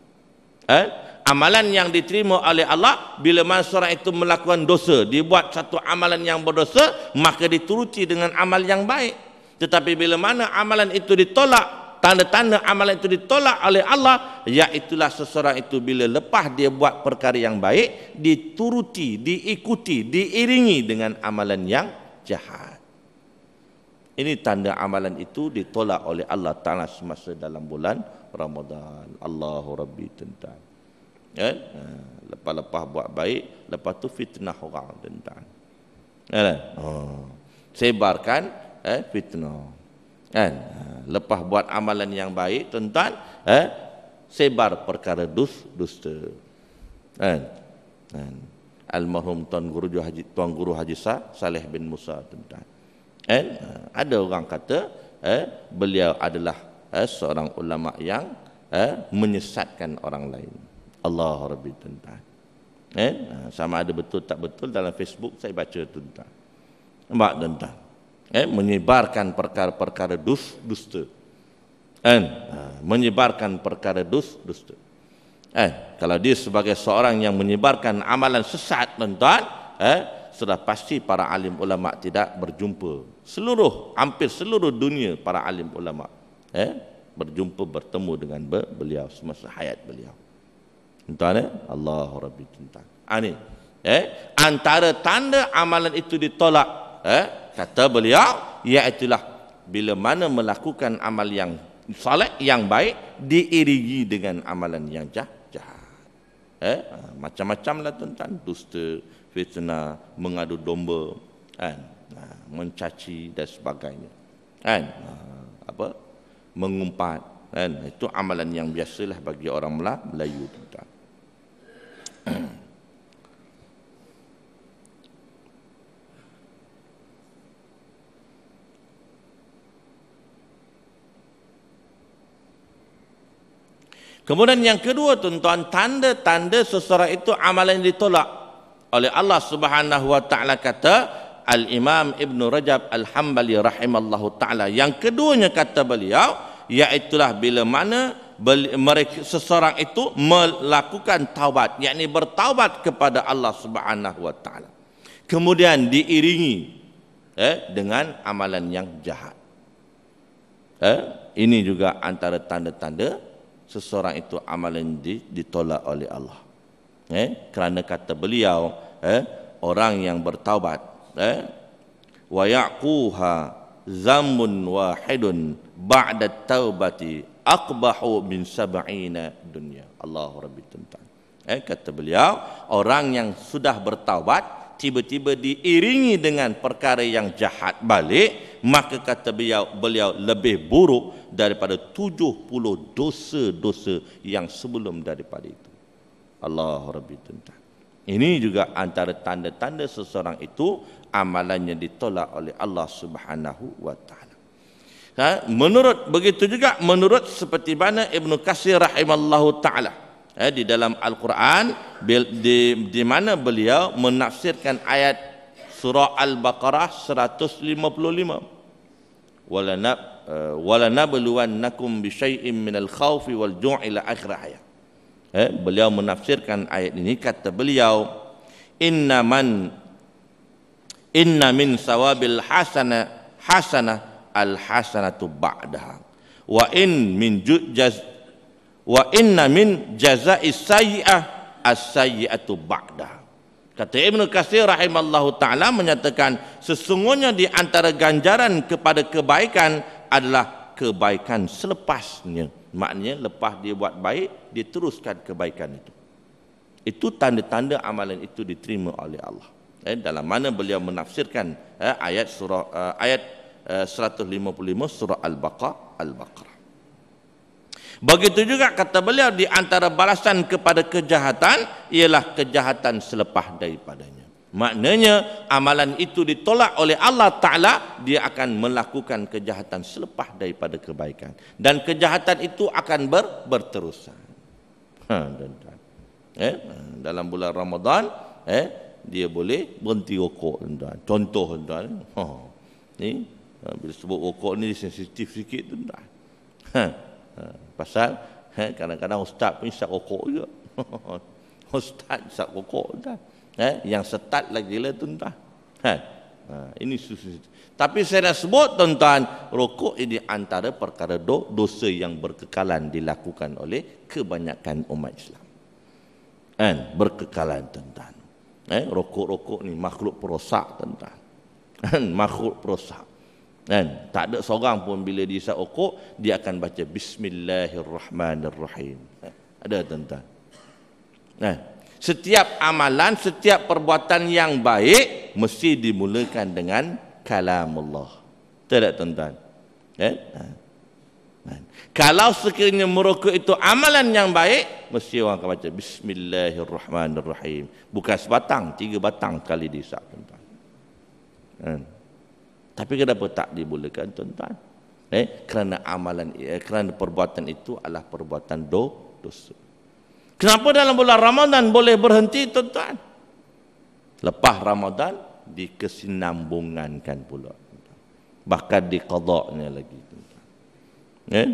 eh? amalan yang diterima oleh Allah bila mana seorang itu melakukan dosa dibuat satu amalan yang berdosa maka dituruti dengan amal yang baik tetapi bila mana amalan itu ditolak tanda-tanda amalan itu ditolak oleh Allah iaitulah seseorang itu bila lepas dia buat perkara yang baik dituruti, diikuti, diiringi dengan amalan yang jahat ini tanda amalan itu ditolak oleh Allah Ta'ala semasa dalam bulan Ramadan Allahu Rabbi tentang kan lepas-lepas buat baik lepas tu fitnah orang tentang ya kan oh. sebarkan eh fitnah kan lepas buat amalan yang baik tentang eh sebar perkara dus dusta kan kan almarhum tuan guru haji tuan guru haji sa saleh bin musa tentang kan ada orang kata eh beliau adalah eh, seorang ulama yang eh menyesatkan orang lain Allah Rabbi tuan-tuan. Eh? Ha, sama ada betul tak betul dalam Facebook saya baca tuan-tuan. Nampak tuan-tuan. Eh? menyebarkan perkara-perkara dus dusta. Eh? Ha, menyebarkan perkara dus dusta. Eh? kalau dia sebagai seorang yang menyebarkan amalan sesat tuan-tuan, eh? sudah pasti para alim ulama tidak berjumpa. Seluruh hampir seluruh dunia para alim ulama eh? berjumpa bertemu dengan beliau semasa hayat beliau. Tuan-tuan eh? Allahu Rabbi tentang. Ani. Ah, eh? Antara tanda amalan itu ditolak. Eh? Kata beliau. Iaitulah. Bila mana melakukan amal yang salat yang baik. diirigi dengan amalan yang jahat. Eh? Ah, Macam-macam lah tuan-tuan. Dusta, fitnah, mengadu domba. Kan? Nah, mencaci dan sebagainya. Kan? Ah, apa? Mengumpat. Kan? Itu amalan yang biasalah bagi orang Melayu tuan-tuan. Kemudian yang kedua tuan-tuan tanda-tanda seseorang itu amalan yang ditolak oleh Allah Subhanahu wa taala kata Al Imam Ibn Rajab Al Hambali rahimallahu taala yang keduanya kata beliau iaitu bila mana mereka seseorang itu melakukan taubat yakni bertaubat kepada Allah Subhanahu wa taala kemudian diiringi eh, dengan amalan yang jahat eh, ini juga antara tanda-tanda seseorang itu amalan ditolak oleh Allah eh, kerana kata beliau eh, orang yang bertaubat eh, wa ya'quha zammun wahidun ba'da taubati aqbahu min sab'ina dunya Allahu rabbi tentang eh kata beliau orang yang sudah bertaubat tiba-tiba diiringi dengan perkara yang jahat balik maka kata beliau beliau lebih buruk daripada 70 dosa-dosa yang sebelum daripada itu Allahu rabbi tentang ini juga antara tanda-tanda seseorang itu amalannya ditolak oleh Allah Subhanahu wa Ha? Menurut begitu juga menurut seperti mana Ibnu Katsir rahimallahu taala ha? di dalam Al-Quran di, di, mana beliau menafsirkan ayat surah Al-Baqarah 155 wala na eh, wala nabluwannakum bisyai'im minal khawfi wal ju'i la akhir ayat. Eh, beliau menafsirkan ayat ini kata beliau inna man inna min sawabil hasana hasana al-hasanatu ba'daha wa in min jaz, wa inna min jazai sayyi'ah as-sayyi'atu ba'daha kata Ibnu Katsir rahimallahu taala menyatakan sesungguhnya di antara ganjaran kepada kebaikan adalah kebaikan selepasnya maknanya lepas dia buat baik dia teruskan kebaikan itu itu tanda-tanda amalan itu diterima oleh Allah eh, dalam mana beliau menafsirkan eh, ayat surah eh, ayat 155 eh, surah Al-Baqarah Al-Baqarah Begitu juga kata beliau di antara balasan kepada kejahatan ialah kejahatan selepas daripadanya. Maknanya amalan itu ditolak oleh Allah Taala dia akan melakukan kejahatan selepas daripada kebaikan dan kejahatan itu akan ber, berterusan. Ha dan, dan. Eh, dalam bulan Ramadan eh dia boleh berhenti rokok tuan-tuan. Contoh tuan-tuan. Ha. Ni ha, bila sebut rokok ni sensitif sikit tu dah. Ha, ha pasal ha, kadang-kadang ustaz pun isap rokok juga. ustaz isap rokok dah. Ha, yang setat lagi lah tu dah. Ha, ha, ini susu. Tapi saya dah sebut tuan-tuan, rokok ini antara perkara do, dosa yang berkekalan dilakukan oleh kebanyakan umat Islam. Kan? Ha, berkekalan tuan-tuan. Eh, rokok-rokok ni makhluk perosak tuan-tuan. Kan? makhluk perosak. Dan tak ada seorang pun bila dia isap okok, dia akan baca Bismillahirrahmanirrahim. Eh, ada tentang. Nah, eh, setiap amalan, setiap perbuatan yang baik mesti dimulakan dengan kalam Allah. Tidak tentang. Eh? Nah. Eh. Kalau sekiranya merokok itu amalan yang baik, mesti orang akan baca Bismillahirrahmanirrahim. Bukan sebatang, tiga batang kali diisap tentang. Nah. Tapi kenapa tak dibolehkan tuan-tuan? Eh, kerana amalan eh, kerana perbuatan itu adalah perbuatan do, dosa. Kenapa dalam bulan Ramadan boleh berhenti tuan-tuan? Lepas Ramadan dikesinambungankan pula. Bahkan dikodoknya lagi. Tuan-tuan. Eh?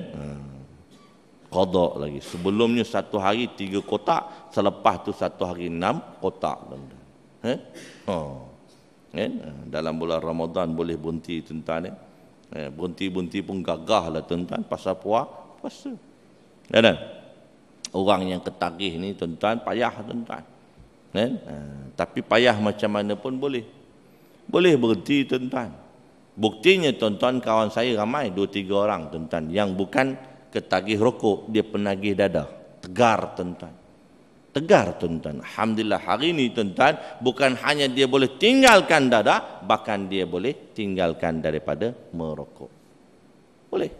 Kodok hmm. lagi. Sebelumnya satu hari tiga kotak. Selepas tu satu hari enam kotak. Tuan-tuan. Eh? Oh eh, dalam bulan Ramadan boleh bunti tuan-tuan eh? eh, bunti-bunti pun gagah lah tuan-tuan pasal puas puasa ya, kan? orang yang ketagih ni tuan-tuan payah tuan-tuan eh, eh, tapi payah macam mana pun boleh boleh berhenti tuan-tuan buktinya tuan-tuan kawan saya ramai dua tiga orang tuan-tuan yang bukan ketagih rokok dia penagih dada tegar tuan-tuan tegar tuan-tuan. Alhamdulillah hari ini tuan-tuan bukan hanya dia boleh tinggalkan dada, bahkan dia boleh tinggalkan daripada merokok. Boleh.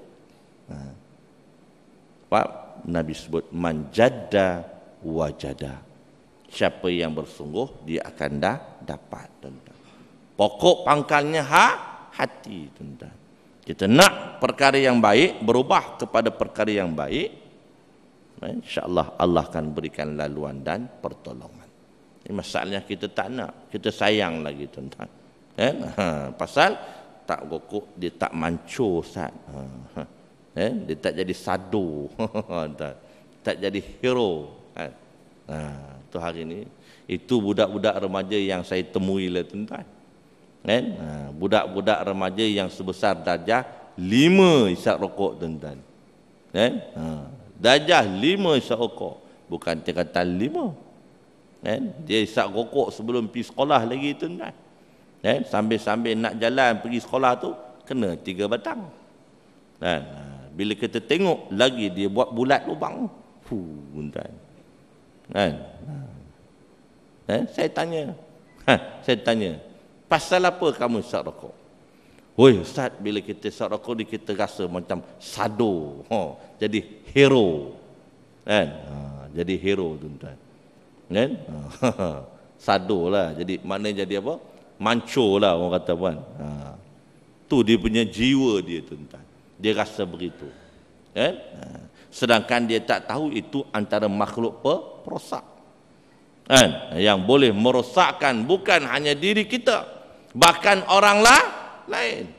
Ha. Nabi sebut manjada, wajada. Siapa yang bersungguh dia akan dah dapat tuan-tuan. Pokok pangkalnya ha, hati tuan-tuan. Kita nak perkara yang baik berubah kepada perkara yang baik, Eh, insyaallah Allah akan berikan laluan dan pertolongan ini masalahnya kita tak nak kita sayang lagi tuan-tuan eh, ha, pasal tak gokok dia tak mancur sat ha, ha. eh, dia tak jadi sadu tak, tak jadi hero kan ha, tu hari ini itu budak-budak remaja yang saya temui lah tuan-tuan kan budak-budak remaja yang sebesar darjah lima isap rokok tuan-tuan kan Dajah lima isap rokok Bukan cekatan lima kan? Dia isap rokok sebelum pergi sekolah lagi tu kan? kan? Sambil-sambil nak jalan pergi sekolah tu Kena tiga batang kan? Ha, bila kita tengok lagi dia buat bulat lubang Fuh, kan? Eh, saya tanya ha, Saya tanya Pasal apa kamu isap rokok? Woi Ustaz, bila kita isap rokok kita rasa macam sado. Ha, jadi hero kan ha, jadi hero tuan-tuan kan ha, sado lah. jadi maknanya jadi apa manco lah orang kata puan ha, tu dia punya jiwa dia tuan-tuan dia rasa begitu kan ha, sedangkan dia tak tahu itu antara makhluk perosak kan yang boleh merosakkan bukan hanya diri kita bahkan orang lah lain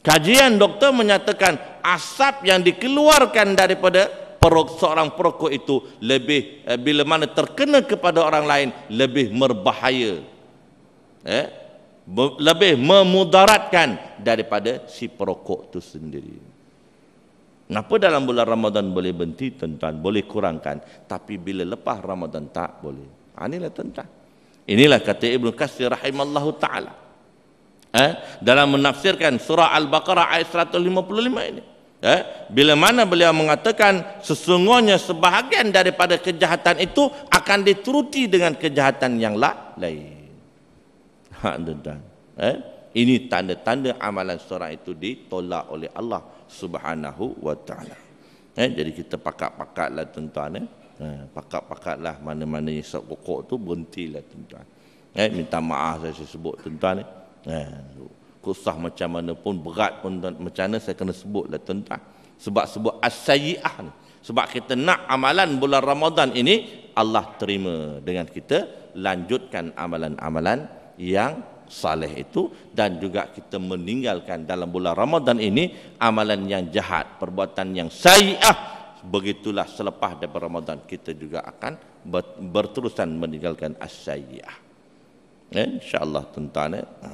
Kajian doktor menyatakan asap yang dikeluarkan daripada perok, seorang perokok itu lebih eh, bila mana terkena kepada orang lain lebih berbahaya. Eh? lebih memudaratkan daripada si perokok itu sendiri. Kenapa dalam bulan Ramadan boleh berhenti tentang boleh kurangkan, tapi bila lepas Ramadan tak boleh. Ha, inilah tentang. Inilah kata Ibnu Katsir rahimallahu taala eh, dalam menafsirkan surah Al-Baqarah ayat 155 ini. Eh, bila mana beliau mengatakan sesungguhnya sebahagian daripada kejahatan itu akan dituruti dengan kejahatan yang lain. Hadudan. Eh, ha? ini tanda-tanda amalan seorang itu ditolak oleh Allah Subhanahu wa Eh, jadi kita pakat-pakatlah tuan-tuan eh. eh pakat-pakatlah mana-mana isap itu berhenti lah tuan-tuan. Eh, minta maaf saya sebut tuan-tuan eh. Kusah eh, macam mana pun, berat pun macam mana saya kena sebut lah tentang Sebab sebut as-sayi'ah Sebab kita nak amalan bulan Ramadan ini, Allah terima dengan kita lanjutkan amalan-amalan yang saleh itu dan juga kita meninggalkan dalam bulan Ramadan ini amalan yang jahat, perbuatan yang sayi'ah. Begitulah selepas daripada Ramadan kita juga akan berterusan meninggalkan as-sayi'ah eh, insyaallah tuan-tuan eh ha.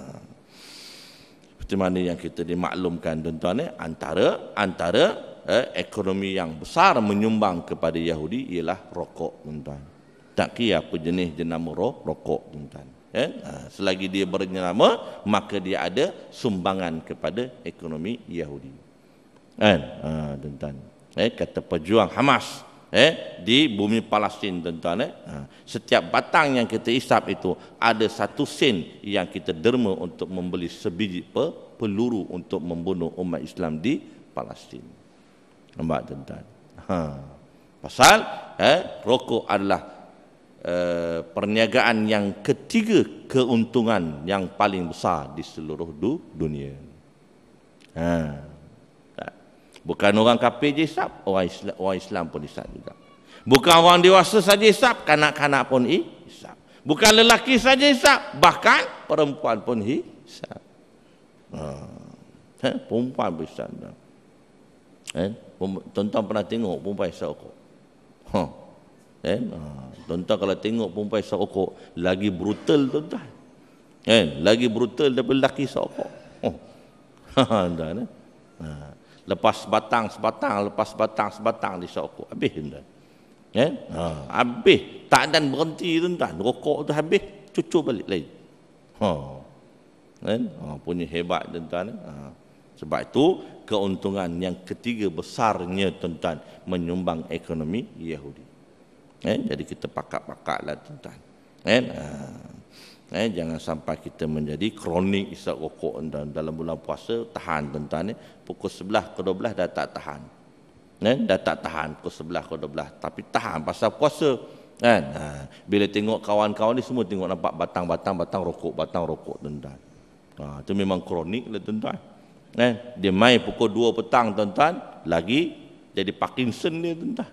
seperti mana yang kita dimaklumkan tuan-tuan eh antara antara eh, ekonomi yang besar menyumbang kepada Yahudi ialah rokok tuan-tuan tak kira apa jenis jenama roh, rokok tuan-tuan eh ha. selagi dia bernyama maka dia ada sumbangan kepada ekonomi Yahudi kan eh, ha, tuan eh kata pejuang Hamas eh di bumi Palestin tuan-tuan eh ha. setiap batang yang kita isap itu ada satu sen yang kita derma untuk membeli sebiji peluru untuk membunuh umat Islam di Palestin nampak tuan-tuan ha pasal eh rokok adalah eh, perniagaan yang ketiga keuntungan yang paling besar di seluruh dunia ha Bukan orang kafir je hisap, orang Islam, orang Islam pun hisap juga. Bukan orang dewasa saja hisap, kanak-kanak pun hisap. Bukan lelaki saja hisap, bahkan perempuan pun hisap. Ha. Ha. Perempuan pun hisap. Ha. Tuan-tuan pernah tengok perempuan hisap kok? Ha. Eh, tuan-tuan kalau tengok perempuan hisap okok, lagi brutal tuan-tuan. Eh, lagi brutal daripada lelaki hisap okok. Oh. Ha. Eh? Ha. Ha. Ha. Ha. Ha. Ha. Ha lepas batang sebatang lepas batang sebatang di sok habis tuan ya ha habis tak dan berhenti tuan rokok tu habis cucu balik lagi ha kan ha punya hebat tuan ha sebab itu keuntungan yang ketiga besarnya tuan menyumbang ekonomi Yahudi. Eh, jadi kita pakat-pakatlah tuan-tuan. Eh, ha. Eh, jangan sampai kita menjadi kronik isap rokok dan dalam bulan puasa tahan tuan-tuan ni eh. pukul 11 ke 12 dah tak tahan. Eh, dah tak tahan pukul 11 ke 12 tapi tahan pasal puasa. Kan? Eh, eh. bila tengok kawan-kawan ni semua tengok nampak batang-batang batang rokok batang rokok tuan-tuan. Ha, itu memang kronik lah tuan-tuan. Eh, dia mai pukul 2 petang tuan-tuan lagi jadi Parkinson dia tuan-tuan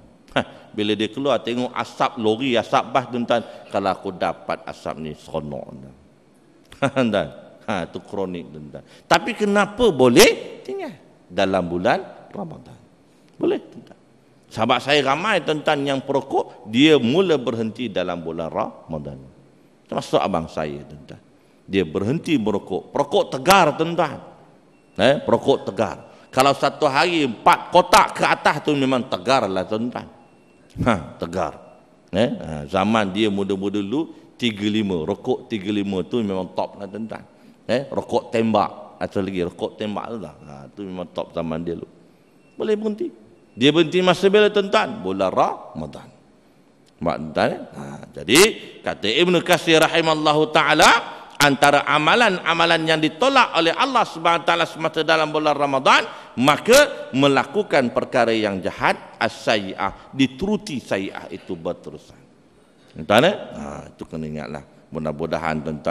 bila dia keluar tengok asap lori asap bas tuan kalau aku dapat asap ni seronok tuan ha tu kronik tuan tapi kenapa boleh tinggal dalam bulan Ramadan boleh tuan sahabat saya ramai tuan yang perokok dia mula berhenti dalam bulan Ramadan termasuk abang saya tuan dia berhenti merokok perokok tegar tuan eh perokok tegar kalau satu hari empat kotak ke atas tu memang tegar lah tuan ha, tegar eh? Ha, zaman dia muda-muda dulu 35 rokok 35 tu memang top lah tentang. eh? rokok tembak atau lagi rokok tembak tu lah ha, tu memang top zaman dia dulu boleh berhenti dia berhenti masa bila tuan-tuan bulan Ramadan Mak eh? ha, jadi kata Ibn Kasir rahimallahu ta'ala antara amalan-amalan yang ditolak oleh Allah Subhanahu SWT semasa dalam bulan Ramadhan, maka melakukan perkara yang jahat as dituruti sayi'ah itu berterusan tuan ha, itu kena ingatlah mudah-mudahan tuan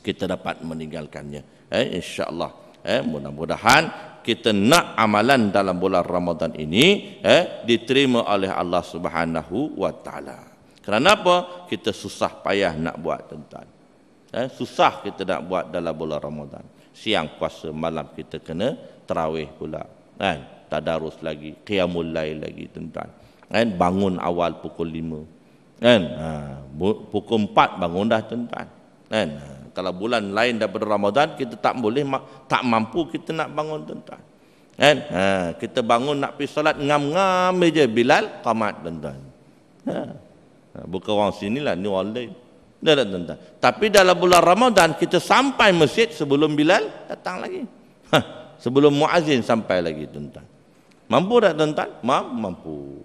kita dapat meninggalkannya eh? Allah, eh? mudah-mudahan kita nak amalan dalam bulan Ramadhan ini eh, diterima oleh Allah Subhanahu wa taala. Kenapa? Kita susah payah nak buat tuan eh, susah kita nak buat dalam bulan Ramadan. Siang puasa malam kita kena terawih pula. Kan? Eh, tadarus lagi, qiyamul lail lagi tuan-tuan. Eh, bangun awal pukul 5. Kan? Eh, ha, pukul 4 bangun dah tuan-tuan. Kan? Eh, ha, kalau bulan lain daripada Ramadan kita tak boleh tak mampu kita nak bangun tuan-tuan. Kan? Ha, kita bangun nak pergi solat ngam-ngam aja Bilal, Qamat, tuan-tuan. Eh, ha. Bukan orang sini lah, ni orang lain. Tidak tentu. Tapi dalam bulan Ramadan kita sampai masjid sebelum Bilal datang lagi. Hah, sebelum muazin sampai lagi tentu. Mampu tak tentu? mampu.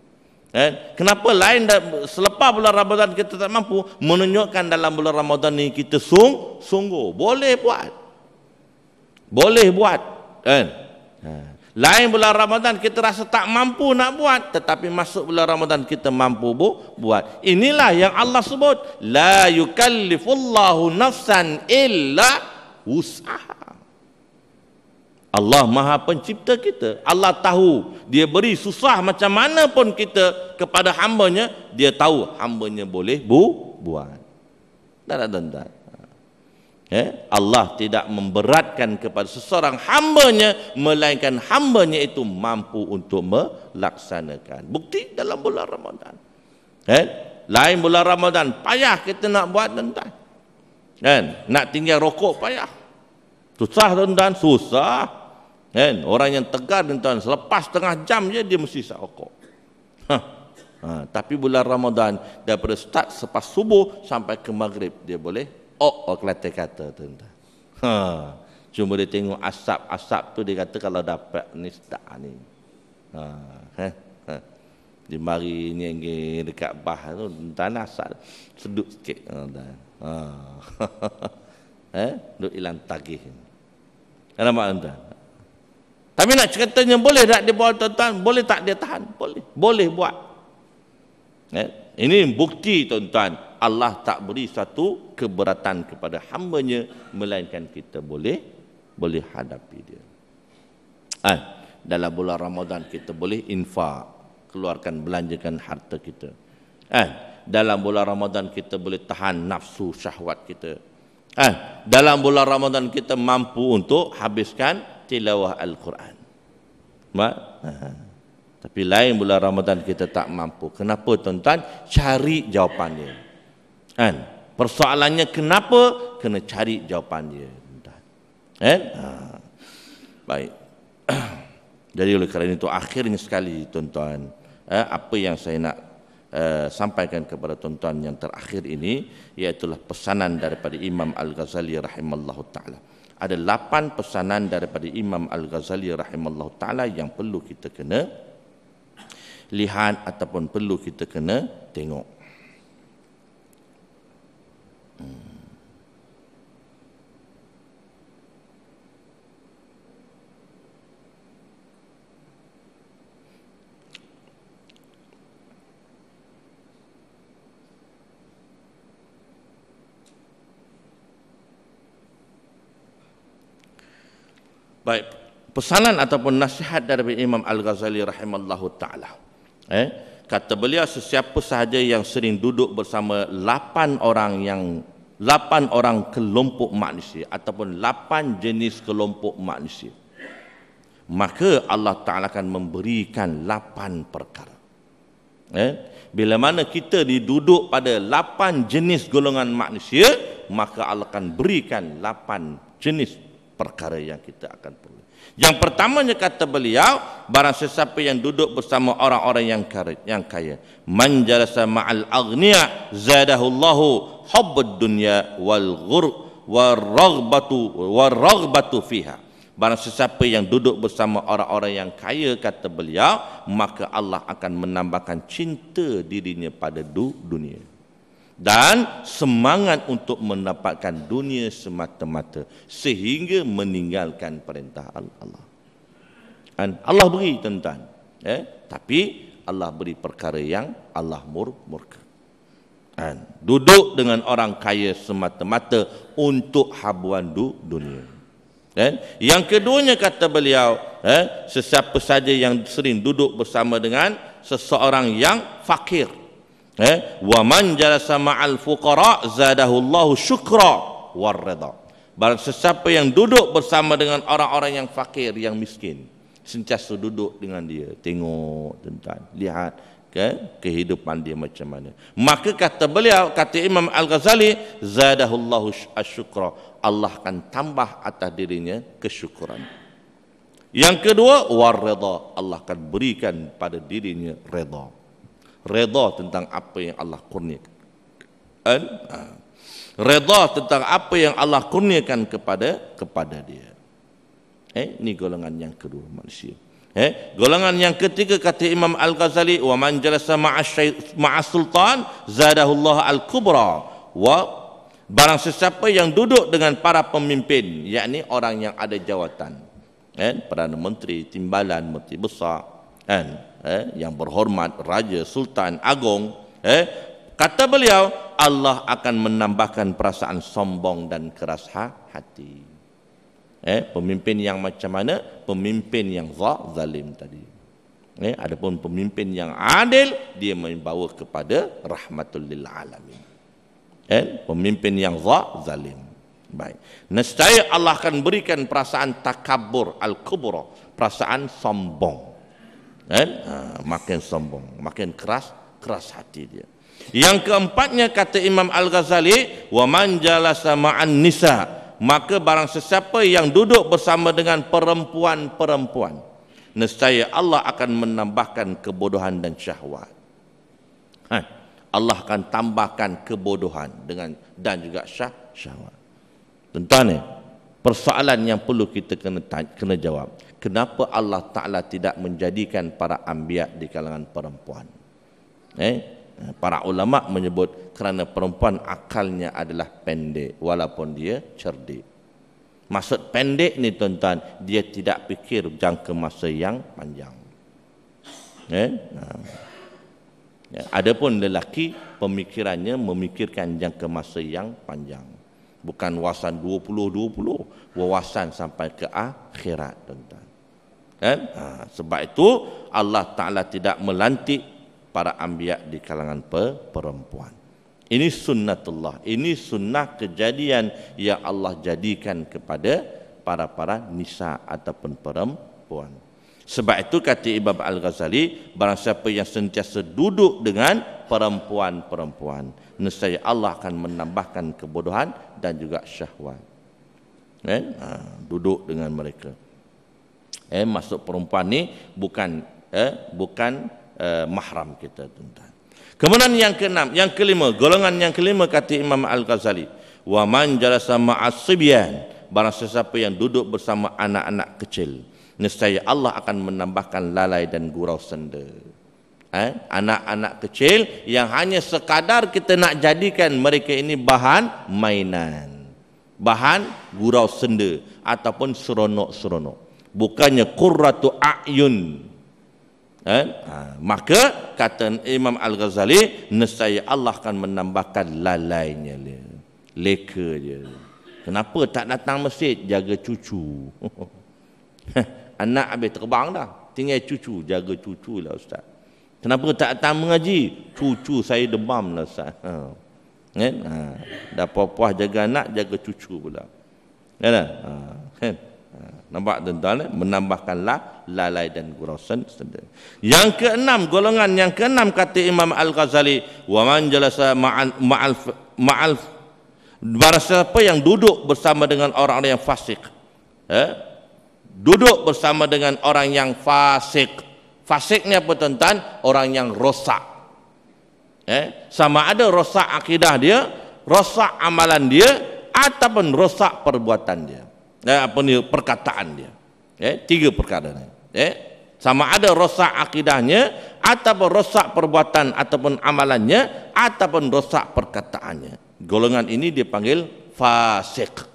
Eh, kenapa lain dah, selepas bulan Ramadan kita tak mampu menunjukkan dalam bulan Ramadan ni kita sung sungguh boleh buat. Boleh buat. Kan? Eh. Ha. Lain bulan Ramadan kita rasa tak mampu nak buat tetapi masuk bulan Ramadan kita mampu bu buat. Inilah yang Allah sebut la yukallifullahu nafsan illa wus'aha. Allah Maha Pencipta kita. Allah tahu dia beri susah macam mana pun kita kepada hambanya, dia tahu hambanya boleh bu buat. Tak ada tak, Eh, Allah tidak memberatkan kepada seseorang hambanya melainkan hambanya itu mampu untuk melaksanakan. Bukti dalam bulan Ramadan. Eh, lain bulan Ramadan payah kita nak buat tuan-tuan. Eh, nak tinggal rokok payah. Susah tuan-tuan, susah. Eh, orang yang tegar tuan-tuan selepas tengah jam je dia mesti sak rokok. ha. tapi bulan Ramadan daripada start sepas subuh sampai ke maghrib dia boleh Oh, oh kelata kata tu tuan Ha. Cuma dia tengok asap-asap tu dia kata kalau dapat ni tak ni. Ha. Ha. ha. Di mari ni yang dekat bah tu tanah asap sedut sikit tuan-tuan. Ha. ha. eh, duk hilang tagih. Ada mak tuan Tapi nak ceritanya boleh tak dia buat tuan-tuan? Boleh tak dia tahan? Boleh. Boleh buat. Eh, ini bukti tuan-tuan. Allah tak beri satu keberatan kepada hambanya melainkan kita boleh boleh hadapi dia. Ah, dalam bulan Ramadan kita boleh infak, keluarkan belanjakan harta kita. Ah, dalam bulan Ramadan kita boleh tahan nafsu syahwat kita. Ah, dalam bulan Ramadan kita mampu untuk habiskan tilawah Al-Quran. Mak, ah. tapi lain bulan Ramadan kita tak mampu. Kenapa tuan-tuan? Cari jawapannya. Kan? Persoalannya kenapa? Kena cari jawapan dia. Kan? Ha. Baik. Jadi oleh kerana itu akhirnya sekali tuan-tuan. Eh, apa yang saya nak eh, sampaikan kepada tuan-tuan yang terakhir ini. Iaitulah pesanan daripada Imam Al-Ghazali rahimahullah ta'ala. Ada lapan pesanan daripada Imam Al-Ghazali rahimahullah ta'ala yang perlu kita kena lihat ataupun perlu kita kena tengok. Baik, pesanan ataupun nasihat daripada Imam Al-Ghazali rahimallahu taala. Eh, kata beliau sesiapa sahaja yang sering duduk bersama lapan orang yang lapan orang kelompok manusia ataupun lapan jenis kelompok manusia maka Allah Ta'ala akan memberikan lapan perkara eh? bila mana kita diduduk pada lapan jenis golongan manusia maka Allah akan berikan lapan jenis perkara yang kita akan perlu yang pertamanya kata beliau barang sesiapa yang duduk bersama orang-orang yang kaya yang kaya man jalasa ma'al aghnia zadahullahu hubbud dunya wal ghur waraghbatu waraghbatu fiha barang sesiapa yang duduk bersama orang-orang yang kaya kata beliau maka Allah akan menambahkan cinta dirinya pada dunia dan semangat untuk mendapatkan dunia semata-mata sehingga meninggalkan perintah Allah. Dan Allah beri tuan Eh? Tapi Allah beri perkara yang Allah mur murka kekayaan duduk dengan orang kaya semata-mata untuk habuan dunia eh? yang keduanya kata beliau eh, sesiapa saja yang sering duduk bersama dengan seseorang yang fakir eh wa man jalasa ma'al fuqara zadahullahu syukra warida barang sesiapa yang duduk bersama dengan orang-orang yang fakir yang miskin sentiasa duduk dengan dia tengok tentang lihat ke kehidupan dia macam mana. Maka kata beliau, kata Imam Al-Ghazali, Zadahullahu syukra. Allah akan tambah atas dirinya kesyukuran. Yang kedua, warredha. Allah akan berikan pada dirinya redha. Redha tentang apa yang Allah kurniakan. Ha. Redha tentang apa yang Allah kurniakan kepada kepada dia. Eh, ni golongan yang kedua manusia. Eh, golongan yang ketiga kata Imam Al-Ghazali wa man jalasa ma'a sultan zadahullah al-kubra wa barang sesiapa yang duduk dengan para pemimpin yakni orang yang ada jawatan eh, perdana menteri timbalan menteri besar kan eh, yang berhormat raja sultan agong, eh, kata beliau Allah akan menambahkan perasaan sombong dan keras ha-, hati eh pemimpin yang macam mana pemimpin yang zalim tadi eh adapun pemimpin yang adil dia membawa kepada rahmatul lil alamin eh pemimpin yang zalim baik nescaya Allah akan berikan perasaan takabur al kubra perasaan sombong eh ha, makin sombong makin keras keras hati dia yang keempatnya kata Imam Al-Ghazali wa man jalasa ma'an nisa' maka barang sesiapa yang duduk bersama dengan perempuan-perempuan nescaya Allah akan menambahkan kebodohan dan syahwat ha, Allah akan tambahkan kebodohan dengan dan juga syah, syahwat tentang ni persoalan yang perlu kita kena, kena jawab kenapa Allah Ta'ala tidak menjadikan para ambiat di kalangan perempuan eh Para ulama menyebut kerana perempuan akalnya adalah pendek walaupun dia cerdik. Maksud pendek ni tuan-tuan, dia tidak fikir jangka masa yang panjang. Eh? Ya. Adapun lelaki pemikirannya memikirkan jangka masa yang panjang. Bukan wawasan 20-20, wawasan sampai ke akhirat tuan-tuan. Eh? Ha. sebab itu Allah Taala tidak melantik para ambiak di kalangan perempuan. Ini sunnatullah. Ini sunnah kejadian yang Allah jadikan kepada para-para nisa ataupun perempuan. Sebab itu kata ibab Al-Ghazali, barang siapa yang sentiasa duduk dengan perempuan-perempuan, nescaya Allah akan menambahkan kebodohan dan juga syahwat. Eh, ha, duduk dengan mereka. Eh, masuk perempuan ni bukan eh, bukan Eh, mahram kita tuan-tuan. Kemudian yang keenam, yang kelima, golongan yang kelima kata Imam Al-Ghazali, wa man jalasa ma'asibyan, barang sesiapa yang duduk bersama anak-anak kecil, nescaya Allah akan menambahkan lalai dan gurau senda. Eh? Anak-anak kecil yang hanya sekadar kita nak jadikan mereka ini bahan mainan. Bahan gurau senda ataupun seronok-seronok. Bukannya kurratu a'yun, Ha? ha, maka kata Imam Al-Ghazali nescaya Allah akan menambahkan lalainya dia. Leka dia. Kenapa tak datang masjid jaga cucu? Anak habis terbang dah. Tinggal cucu, jaga cucu lah ustaz. Kenapa tak datang mengaji? Cucu saya demam lah ustaz. Ha. Kan? Ha. Dah puas-puas jaga anak, jaga cucu pula. Kan? Ha. Kan? Nampak tuan-tuan eh? Menambahkanlah lalai dan gurasan sendiri. Yang keenam golongan yang keenam kata Imam Al-Ghazali wa man ma'al ma'al ma'al barang siapa yang duduk bersama dengan orang-orang yang fasik eh? duduk bersama dengan orang yang fasik fasik ni apa tuan-tuan orang yang rosak eh? sama ada rosak akidah dia rosak amalan dia ataupun rosak perbuatan dia Ya, apa ni perkataan dia. Eh, tiga perkataan. ni. Eh, sama ada rosak akidahnya ataupun rosak perbuatan ataupun amalannya ataupun rosak perkataannya. Golongan ini dipanggil fasik.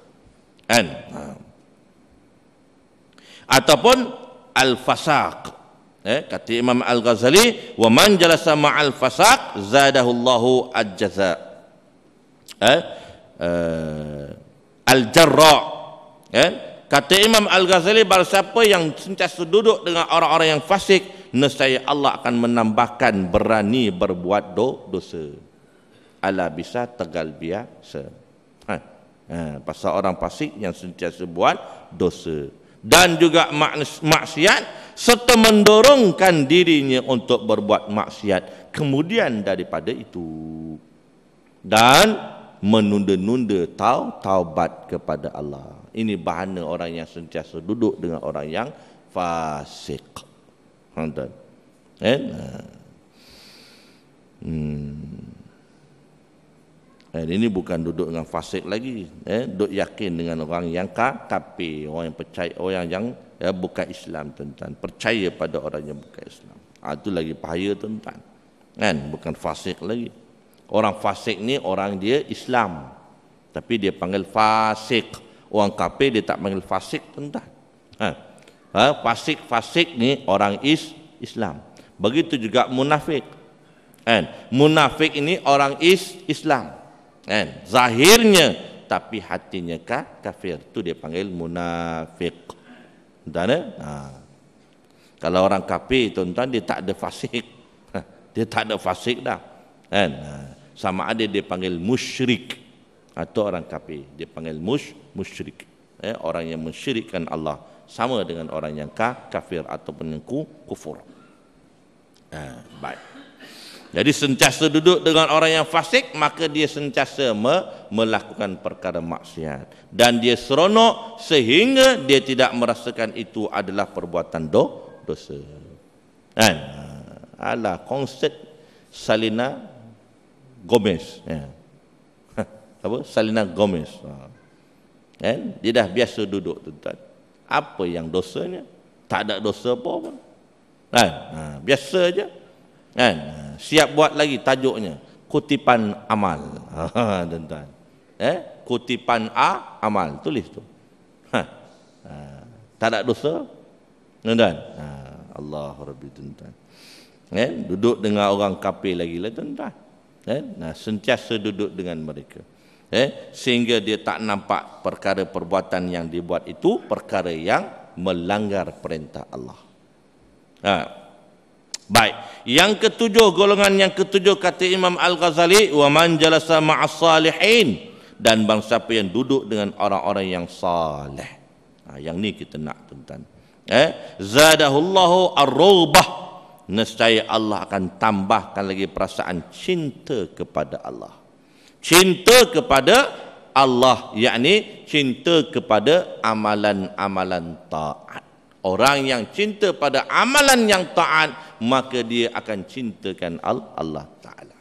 Kan? Nah. Ha. Ataupun al-fasaq. Eh, kata Imam Al-Ghazali, "Wa man jalasa ma'al fasaq zadahu Allahu ajza." Eh, eh al-jarra' Eh? Kata Imam Al-Ghazali, siapa yang sentiasa duduk dengan orang-orang yang fasik, nescaya Allah akan menambahkan berani berbuat do, dosa. Allah bisa tegal biasa. Ha. ha. Pasal orang fasik yang sentiasa buat dosa. Dan juga maksiat, serta mendorongkan dirinya untuk berbuat maksiat. Kemudian daripada itu. Dan menunda-nunda tau, taubat kepada Allah. Ini bahana orang yang sentiasa duduk dengan orang yang fasik. Hantar. Eh? Hmm. Eh, ini bukan duduk dengan fasik lagi. Eh? Duduk yakin dengan orang yang kafir, orang yang percaya, orang yang ya, bukan Islam tentang Percaya pada orang yang bukan Islam. Ha, itu lagi bahaya tentang. tuan kan? Bukan fasik lagi. Orang fasik ni orang dia Islam. Tapi dia panggil fasik orang kafir dia tak panggil fasik entah ha. ha. fasik fasik ni orang is Islam begitu juga munafik kan munafik ini orang is Islam kan zahirnya tapi hatinya ka, kafir tu dia panggil munafik dan ha. kalau orang kafir tuan-tuan dia tak ada fasik ha. dia tak ada fasik dah kan ha. sama ada dia panggil musyrik atau orang kafir dia panggil mush musyrik ya, eh, orang yang mensyirikkan Allah sama dengan orang yang ka, kafir atau penyeku, kufur ha, baik jadi sentiasa duduk dengan orang yang fasik maka dia sentiasa me, melakukan perkara maksiat dan dia seronok sehingga dia tidak merasakan itu adalah perbuatan do, dosa kan ha, ala konsep Salina Gomez ya apa Salina Gomez. Ha. Kan? Dia dah biasa duduk tuan-tuan. Apa yang dosanya? Tak ada dosa apa pun. Kan? Ha. biasa aja. Kan? Ha. Siap buat lagi tajuknya. Kutipan amal. Ha tuan Eh, kutipan A amal tulis tu. Ha. ha. Tak ada dosa. tuan Ha. Allah Rabbi tuan Eh, kan? duduk dengan orang kafir lagi lah tuan-tuan. Eh, nah, sentiasa duduk dengan mereka eh, sehingga dia tak nampak perkara perbuatan yang dibuat itu perkara yang melanggar perintah Allah. Ha. Baik, yang ketujuh golongan yang ketujuh kata Imam Al-Ghazali wa man jalasa ma'as dan bangsa siapa yang duduk dengan orang-orang yang saleh. Ha, yang ni kita nak tuan-tuan. Eh, zadahullahu ar-rughbah. Nescaya Allah akan tambahkan lagi perasaan cinta kepada Allah cinta kepada Allah yakni cinta kepada amalan-amalan taat orang yang cinta pada amalan yang taat maka dia akan cintakan Allah taala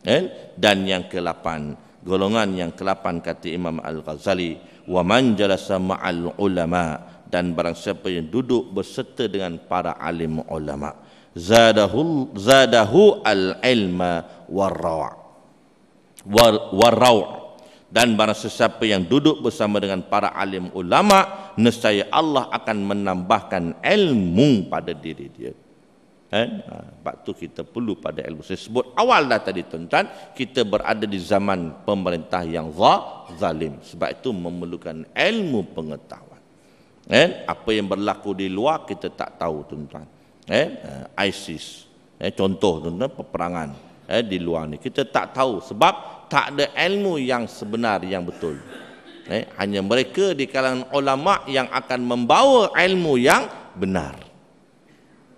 kan? dan yang kelapan, golongan yang kelapan kata Imam Al-Ghazali wa man jalasa ma'al ulama dan barang siapa yang duduk berserta dengan para alim ulama zadahu zadahu al ilma war rawa warawr dan barang sesiapa yang duduk bersama dengan para alim ulama nescaya Allah akan menambahkan ilmu pada diri dia kan ha, sebab tu kita perlu pada ilmu saya sebut awal dah tadi tuan-tuan kita berada di zaman pemerintah yang zalim sebab itu memerlukan ilmu pengetahuan kan apa yang berlaku di luar kita tak tahu tuan-tuan kan ISIS eh contoh tuan-tuan peperangan eh, di luar ni. Kita tak tahu sebab tak ada ilmu yang sebenar yang betul. Eh, hanya mereka di kalangan ulama yang akan membawa ilmu yang benar.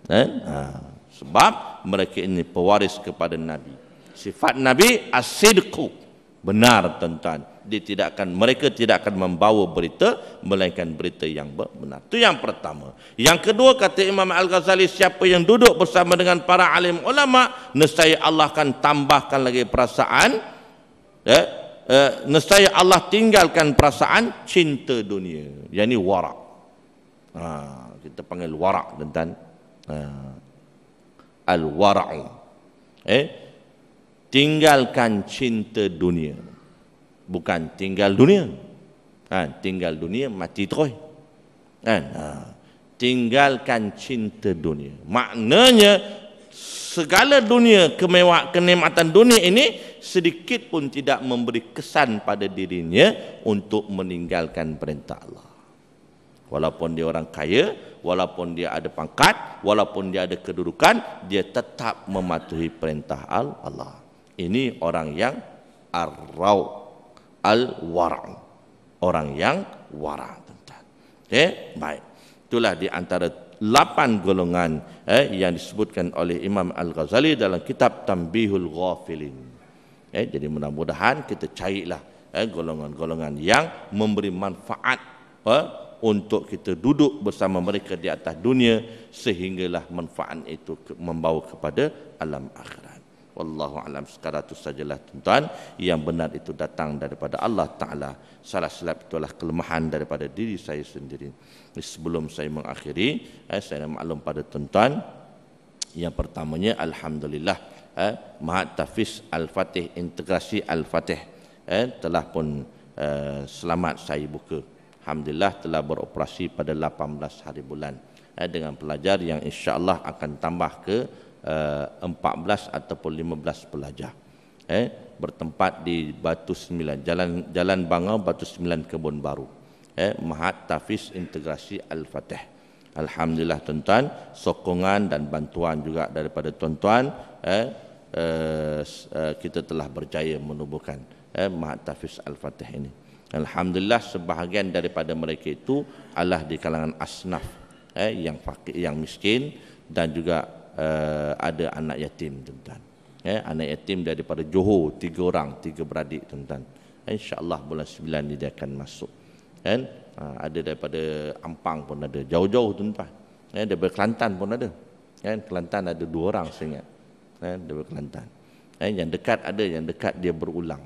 Eh, ha, sebab mereka ini pewaris kepada Nabi. Sifat Nabi as Benar tentang dia tidak akan mereka tidak akan membawa berita melainkan berita yang benar. Itu yang pertama. Yang kedua kata Imam Al-Ghazali siapa yang duduk bersama dengan para alim ulama nescaya Allah akan tambahkan lagi perasaan ya eh, eh, nescaya Allah tinggalkan perasaan cinta dunia. Yang ini warak. Ha, kita panggil warak tentang ha, al-wara'u. Eh tinggalkan cinta dunia bukan tinggal dunia kan tinggal dunia mati terus kan ha. tinggalkan cinta dunia maknanya segala dunia kemewah kenikmatan dunia ini sedikit pun tidak memberi kesan pada dirinya untuk meninggalkan perintah Allah walaupun dia orang kaya walaupun dia ada pangkat walaupun dia ada kedudukan dia tetap mematuhi perintah Allah ini orang yang ar-raud al-wara. Orang yang wara. Okay, baik. Itulah di antara lapan golongan eh, yang disebutkan oleh Imam Al-Ghazali dalam kitab Tambihul Ghafilin. Eh, jadi mudah-mudahan kita carilah eh, golongan-golongan yang memberi manfaat eh, untuk kita duduk bersama mereka di atas dunia sehinggalah manfaat itu membawa kepada alam akhir wallahu alam sekadar itu sajalah tuan yang benar itu datang daripada Allah taala salah silap itulah kelemahan daripada diri saya sendiri sebelum saya mengakhiri eh, saya nak maklum pada tuan yang pertamanya alhamdulillah eh, Mahat Tafiz Al-Fatih Integrasi Al-Fatih eh, telah pun eh, selamat saya buka alhamdulillah telah beroperasi pada 18 hari bulan eh, dengan pelajar yang Insya Allah akan tambah ke 14 eh, ataupun 15 pelajar eh bertempat di Batu Sembilan Jalan Jalan Bangau Batu Sembilan Kebun Baru eh Mahat Tafiz Integrasi Al-Fatih Alhamdulillah tuan-tuan sokongan dan bantuan juga daripada tuan-tuan eh, eh, eh kita telah berjaya menubuhkan eh Mahat Tafiz Al-Fatih ini Alhamdulillah sebahagian daripada mereka itu adalah di kalangan asnaf eh yang fakir yang miskin dan juga uh, ada anak yatim tuan-tuan. Ya, anak yatim daripada Johor tiga orang, tiga beradik tuan-tuan. Eh, Insya-Allah bulan 9 dia akan masuk. Kan? Ha, ada daripada Ampang pun ada, jauh-jauh tuan-tuan. Ya, daripada Kelantan pun ada. Kan? Kelantan ada dua orang saya ingat. Kan? Daripada Kelantan. Kan? yang dekat ada, yang dekat dia berulang.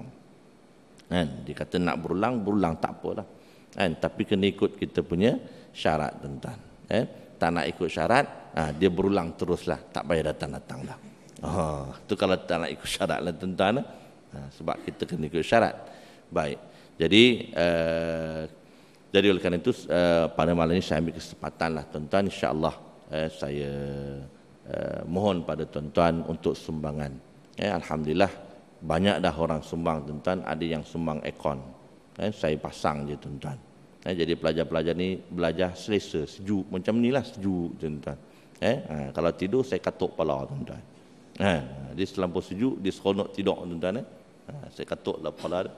Kan? Dia kata nak berulang, berulang tak apalah. Kan? Tapi kena ikut kita punya syarat tuan-tuan. Kan? Tak nak ikut syarat, Ah, dia berulang teruslah tak payah datang-datang dah. Oh, tu kalau tak nak ikut syarat lah tuan-tuan. Ha, sebab kita kena ikut syarat. Baik. Jadi uh, jadi oleh kerana itu uh, pada malam ini saya ambil kesempatan lah tuan-tuan insya-Allah eh, saya uh, mohon pada tuan-tuan untuk sumbangan. Eh, alhamdulillah banyak dah orang sumbang tuan-tuan, ada yang sumbang ekon. Eh, saya pasang je tuan-tuan. Eh, jadi pelajar-pelajar ni belajar selesa, sejuk. Macam inilah sejuk tuan-tuan. Eh, ha, kalau tidur saya katuk kepala tuan-tuan. Ha, dia selampau sejuk, dia seronok tidur tuan-tuan eh. Ha, saya katuk lah kepala dia.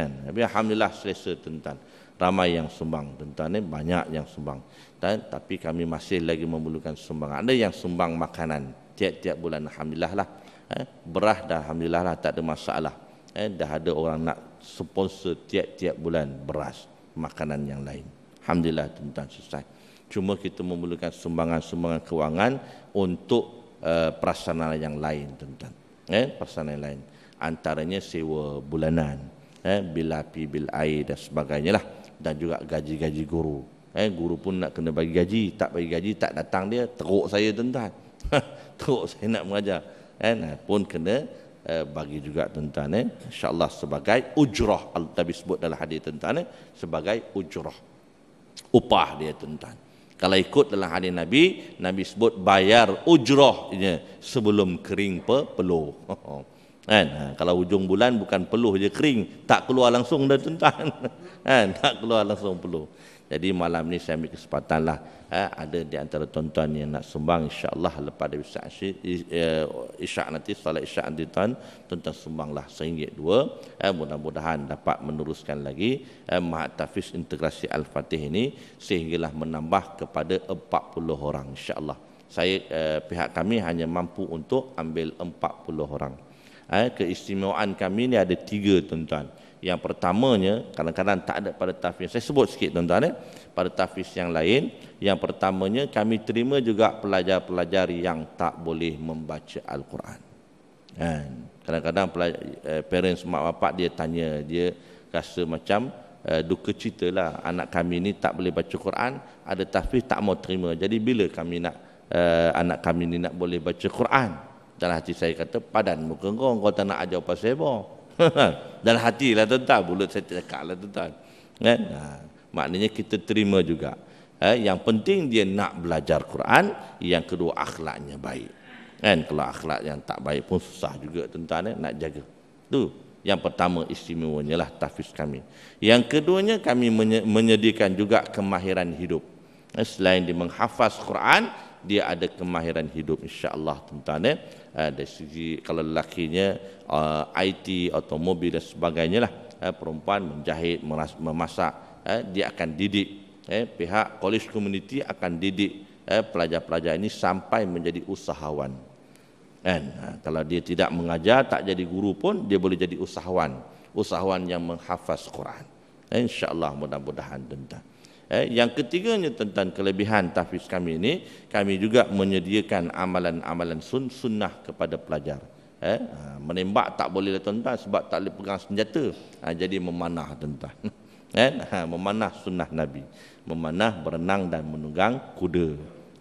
Ha, tapi alhamdulillah selesa tuan-tuan. Ramai yang sumbang tuan-tuan eh, banyak yang sumbang. Dan, tapi kami masih lagi memerlukan sumbangan. Ada yang sumbang makanan tiap-tiap bulan alhamdulillah lah. Eh, berah dah alhamdulillah lah tak ada masalah. Eh, dah ada orang nak sponsor tiap-tiap bulan beras makanan yang lain. Alhamdulillah tuan-tuan selesai cuma kita memerlukan sumbangan-sumbangan kewangan untuk uh, eh, perasanan yang lain tuan-tuan eh perasanan yang lain antaranya sewa bulanan eh bil api bil air dan sebagainya lah dan juga gaji-gaji guru eh guru pun nak kena bagi gaji tak bagi gaji tak datang dia teruk saya tuan-tuan teruk saya nak mengajar eh nah, pun kena eh, bagi juga tuan-tuan eh insyaallah sebagai ujrah al tabi sebut dalam hadis tuan-tuan eh sebagai ujrah upah dia tuan-tuan kalau ikut dalam hadis Nabi, Nabi sebut bayar ujrahnya sebelum kering pe, peluh. kan? Ha, kalau hujung bulan bukan peluh je kering, tak keluar langsung dah tuan kan? Tak keluar langsung peluh. Jadi malam ni saya ambil kesempatan lah eh, Ada di antara tuan-tuan yang nak sumbang InsyaAllah lepas dari Isyak, eh, isyak nanti Salat Isyak nanti tuan Tuan-tuan sumbang lah Seinggit dua eh, Mudah-mudahan dapat meneruskan lagi eh, Mahat Tafiz Integrasi Al-Fatih ini Sehinggalah menambah kepada 40 orang InsyaAllah saya eh, pihak kami hanya mampu untuk ambil 40 orang. Eh, keistimewaan kami ni ada tiga tuan-tuan yang pertamanya kadang-kadang tak ada pada tafis saya sebut sikit tuan-tuan eh? pada tafis yang lain yang pertamanya kami terima juga pelajar-pelajar yang tak boleh membaca Al-Quran kan kadang-kadang eh, parents mak bapak dia tanya dia rasa macam eh, duka cita lah anak kami ni tak boleh baca Quran ada tafis tak mau terima jadi bila kami nak eh, anak kami ni nak boleh baca Quran dalam hati saya kata padan muka kau kau tak nak ajar pasal apa dan hatilah tuan-tuan, mulut saya cakaplah tuan-tuan. Kan? Ha, maknanya kita terima juga. Ha, yang penting dia nak belajar Quran, yang kedua akhlaknya baik. Kan? Kalau akhlak yang tak baik pun susah juga tuan-tuan eh? nak jaga. Tu yang pertama istimewanya lah tahfiz kami. Yang keduanya kami menyediakan juga kemahiran hidup. Eh, selain dia menghafaz Quran, dia ada kemahiran hidup insya-Allah tuan-tuan eh? eh, dari segi kalau lelakinya eh, ah, IT automobil dan sebagainya lah eh, perempuan menjahit memasak eh, dia akan didik eh, pihak college community akan didik eh, pelajar-pelajar ini sampai menjadi usahawan And, eh, kalau dia tidak mengajar tak jadi guru pun dia boleh jadi usahawan usahawan yang menghafaz Quran eh, insyaallah mudah-mudahan tentang Eh, yang ketiganya tentang kelebihan tahfiz kami ini, kami juga menyediakan amalan-amalan sun sunnah kepada pelajar. Eh, ha, menembak tak boleh lah tuan-tuan sebab tak boleh pegang senjata. Ha, jadi memanah tuan-tuan. Eh, ha, memanah sunnah Nabi. Memanah berenang dan menunggang kuda.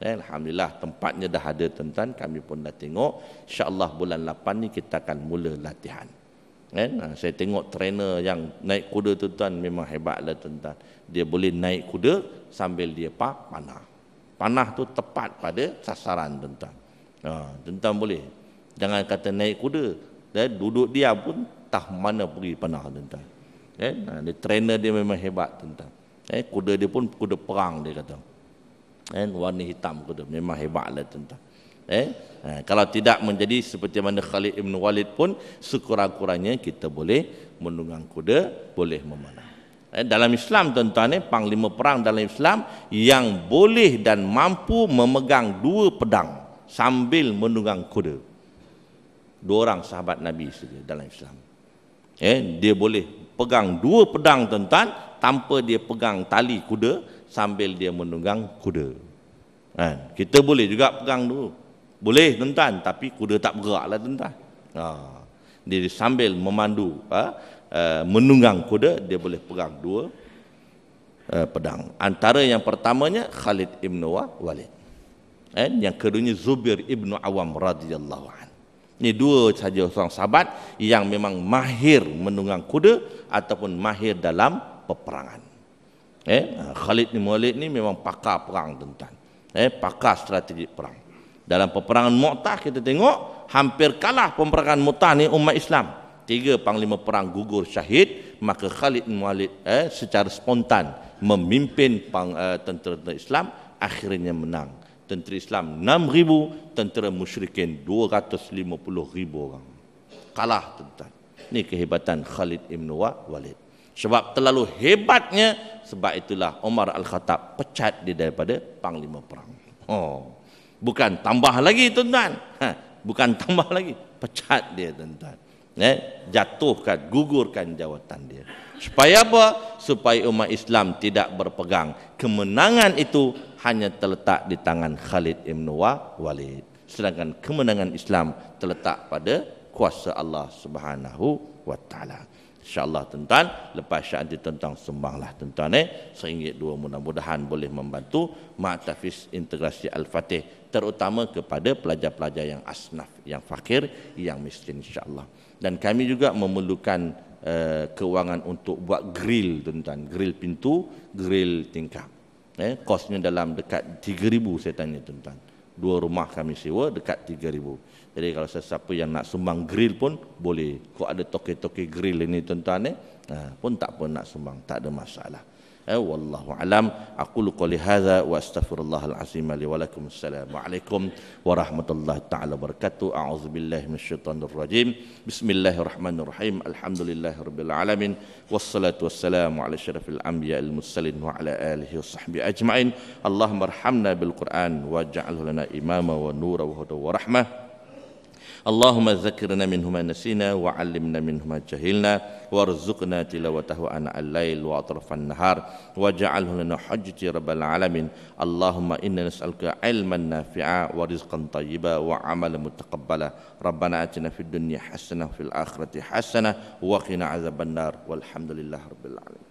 Eh, Alhamdulillah tempatnya dah ada tuan-tuan. Kami pun dah tengok. InsyaAllah bulan 8 ni kita akan mula latihan. Eh, ha, saya tengok trainer yang naik kuda tuan-tuan memang hebatlah lah tuan-tuan dia boleh naik kuda sambil dia pak panah. Panah tu tepat pada sasaran tentang. Ha, tentang boleh. Jangan kata naik kuda. Dan eh, duduk dia pun tak mana pergi panah tentang. Eh, ha, dia trainer dia memang hebat tentang. Eh, kuda dia pun kuda perang dia kata. Eh, warna hitam kuda memang hebat lah tentang. Eh, ha, kalau tidak menjadi seperti mana Khalid Ibn Walid pun sekurang-kurangnya kita boleh menunggang kuda, boleh memanah. Eh, dalam Islam tuan-tuan ni eh, panglima perang dalam Islam yang boleh dan mampu memegang dua pedang sambil menunggang kuda. Dua orang sahabat Nabi saja dalam Islam. Eh, dia boleh pegang dua pedang tuan-tuan tanpa dia pegang tali kuda sambil dia menunggang kuda. Eh, kita boleh juga pegang dua. Boleh tuan-tuan tapi kuda tak bergeraklah tuan-tuan. Ha. Dia sambil memandu ha, Eh, menunggang kuda dia boleh pegang dua uh, pedang antara yang pertamanya Khalid ibn Walid eh, yang keduanya Zubir ibn Awam radhiyallahu an ini dua saja seorang sahabat yang memang mahir menunggang kuda ataupun mahir dalam peperangan eh, Khalid ibn Walid ni memang pakar perang tentang eh, pakar strategi perang dalam peperangan Mu'tah kita tengok hampir kalah peperangan Mu'tah ni umat Islam tiga panglima perang gugur syahid maka Khalid bin Walid eh, secara spontan memimpin pang, eh, tentera Islam akhirnya menang tentera Islam 6000 tentera musyrikin 250000 orang kalah tuan-tuan ini kehebatan Khalid bin Walid sebab terlalu hebatnya sebab itulah Omar Al-Khattab pecat dia daripada panglima perang oh bukan tambah lagi tuan-tuan ha, bukan tambah lagi pecat dia tuan-tuan eh, jatuhkan, gugurkan jawatan dia. Supaya apa? Supaya umat Islam tidak berpegang. Kemenangan itu hanya terletak di tangan Khalid Ibn Walid. Sedangkan kemenangan Islam terletak pada kuasa Allah Subhanahu wa taala. Insya-Allah tuan-tuan, lepas syarat di tentang sumbanglah tuan-tuan eh, seringgit dua mudah-mudahan boleh membantu Ma'tafis Integrasi Al-Fatih terutama kepada pelajar-pelajar yang asnaf, yang fakir, yang miskin insya-Allah dan kami juga memerlukan uh, kewangan untuk buat grill tuan-tuan grill pintu grill tingkap eh kosnya dalam dekat 3000 saya tanya tuan-tuan dua rumah kami sewa dekat 3000 jadi kalau sesiapa yang nak sumbang grill pun boleh kok ada toke-toke grill ini tuan-tuan eh pun tak pun nak sumbang tak ada masalah أه، والله أعلم أقول قولي هذا وأستغفر الله العظيم لي ولكم السلام عليكم ورحمة الله تعالى وبركاته أعوذ بالله من الشيطان الرجيم بسم الله الرحمن الرحيم الحمد لله رب العالمين والصلاة والسلام على شرف الأنبياء المرسلين وعلى آله وصحبه أجمعين اللهم ارحمنا بالقرآن واجعله لنا إماما ونورا وهدى ورحمة اللهم ذكرنا منه ما نسينا وعلمنا منه ما جهلنا وارزقنا تلاوته أناء الليل وأطراف النهار واجعله لنا حجة رب العالمين اللهم إنا نسألك علما نافعا ورزقا طيبا وعملا متقبلا ربنا آتنا في الدنيا حسنة وفي الآخرة حسنة وقنا عذاب النار والحمد لله رب العالمين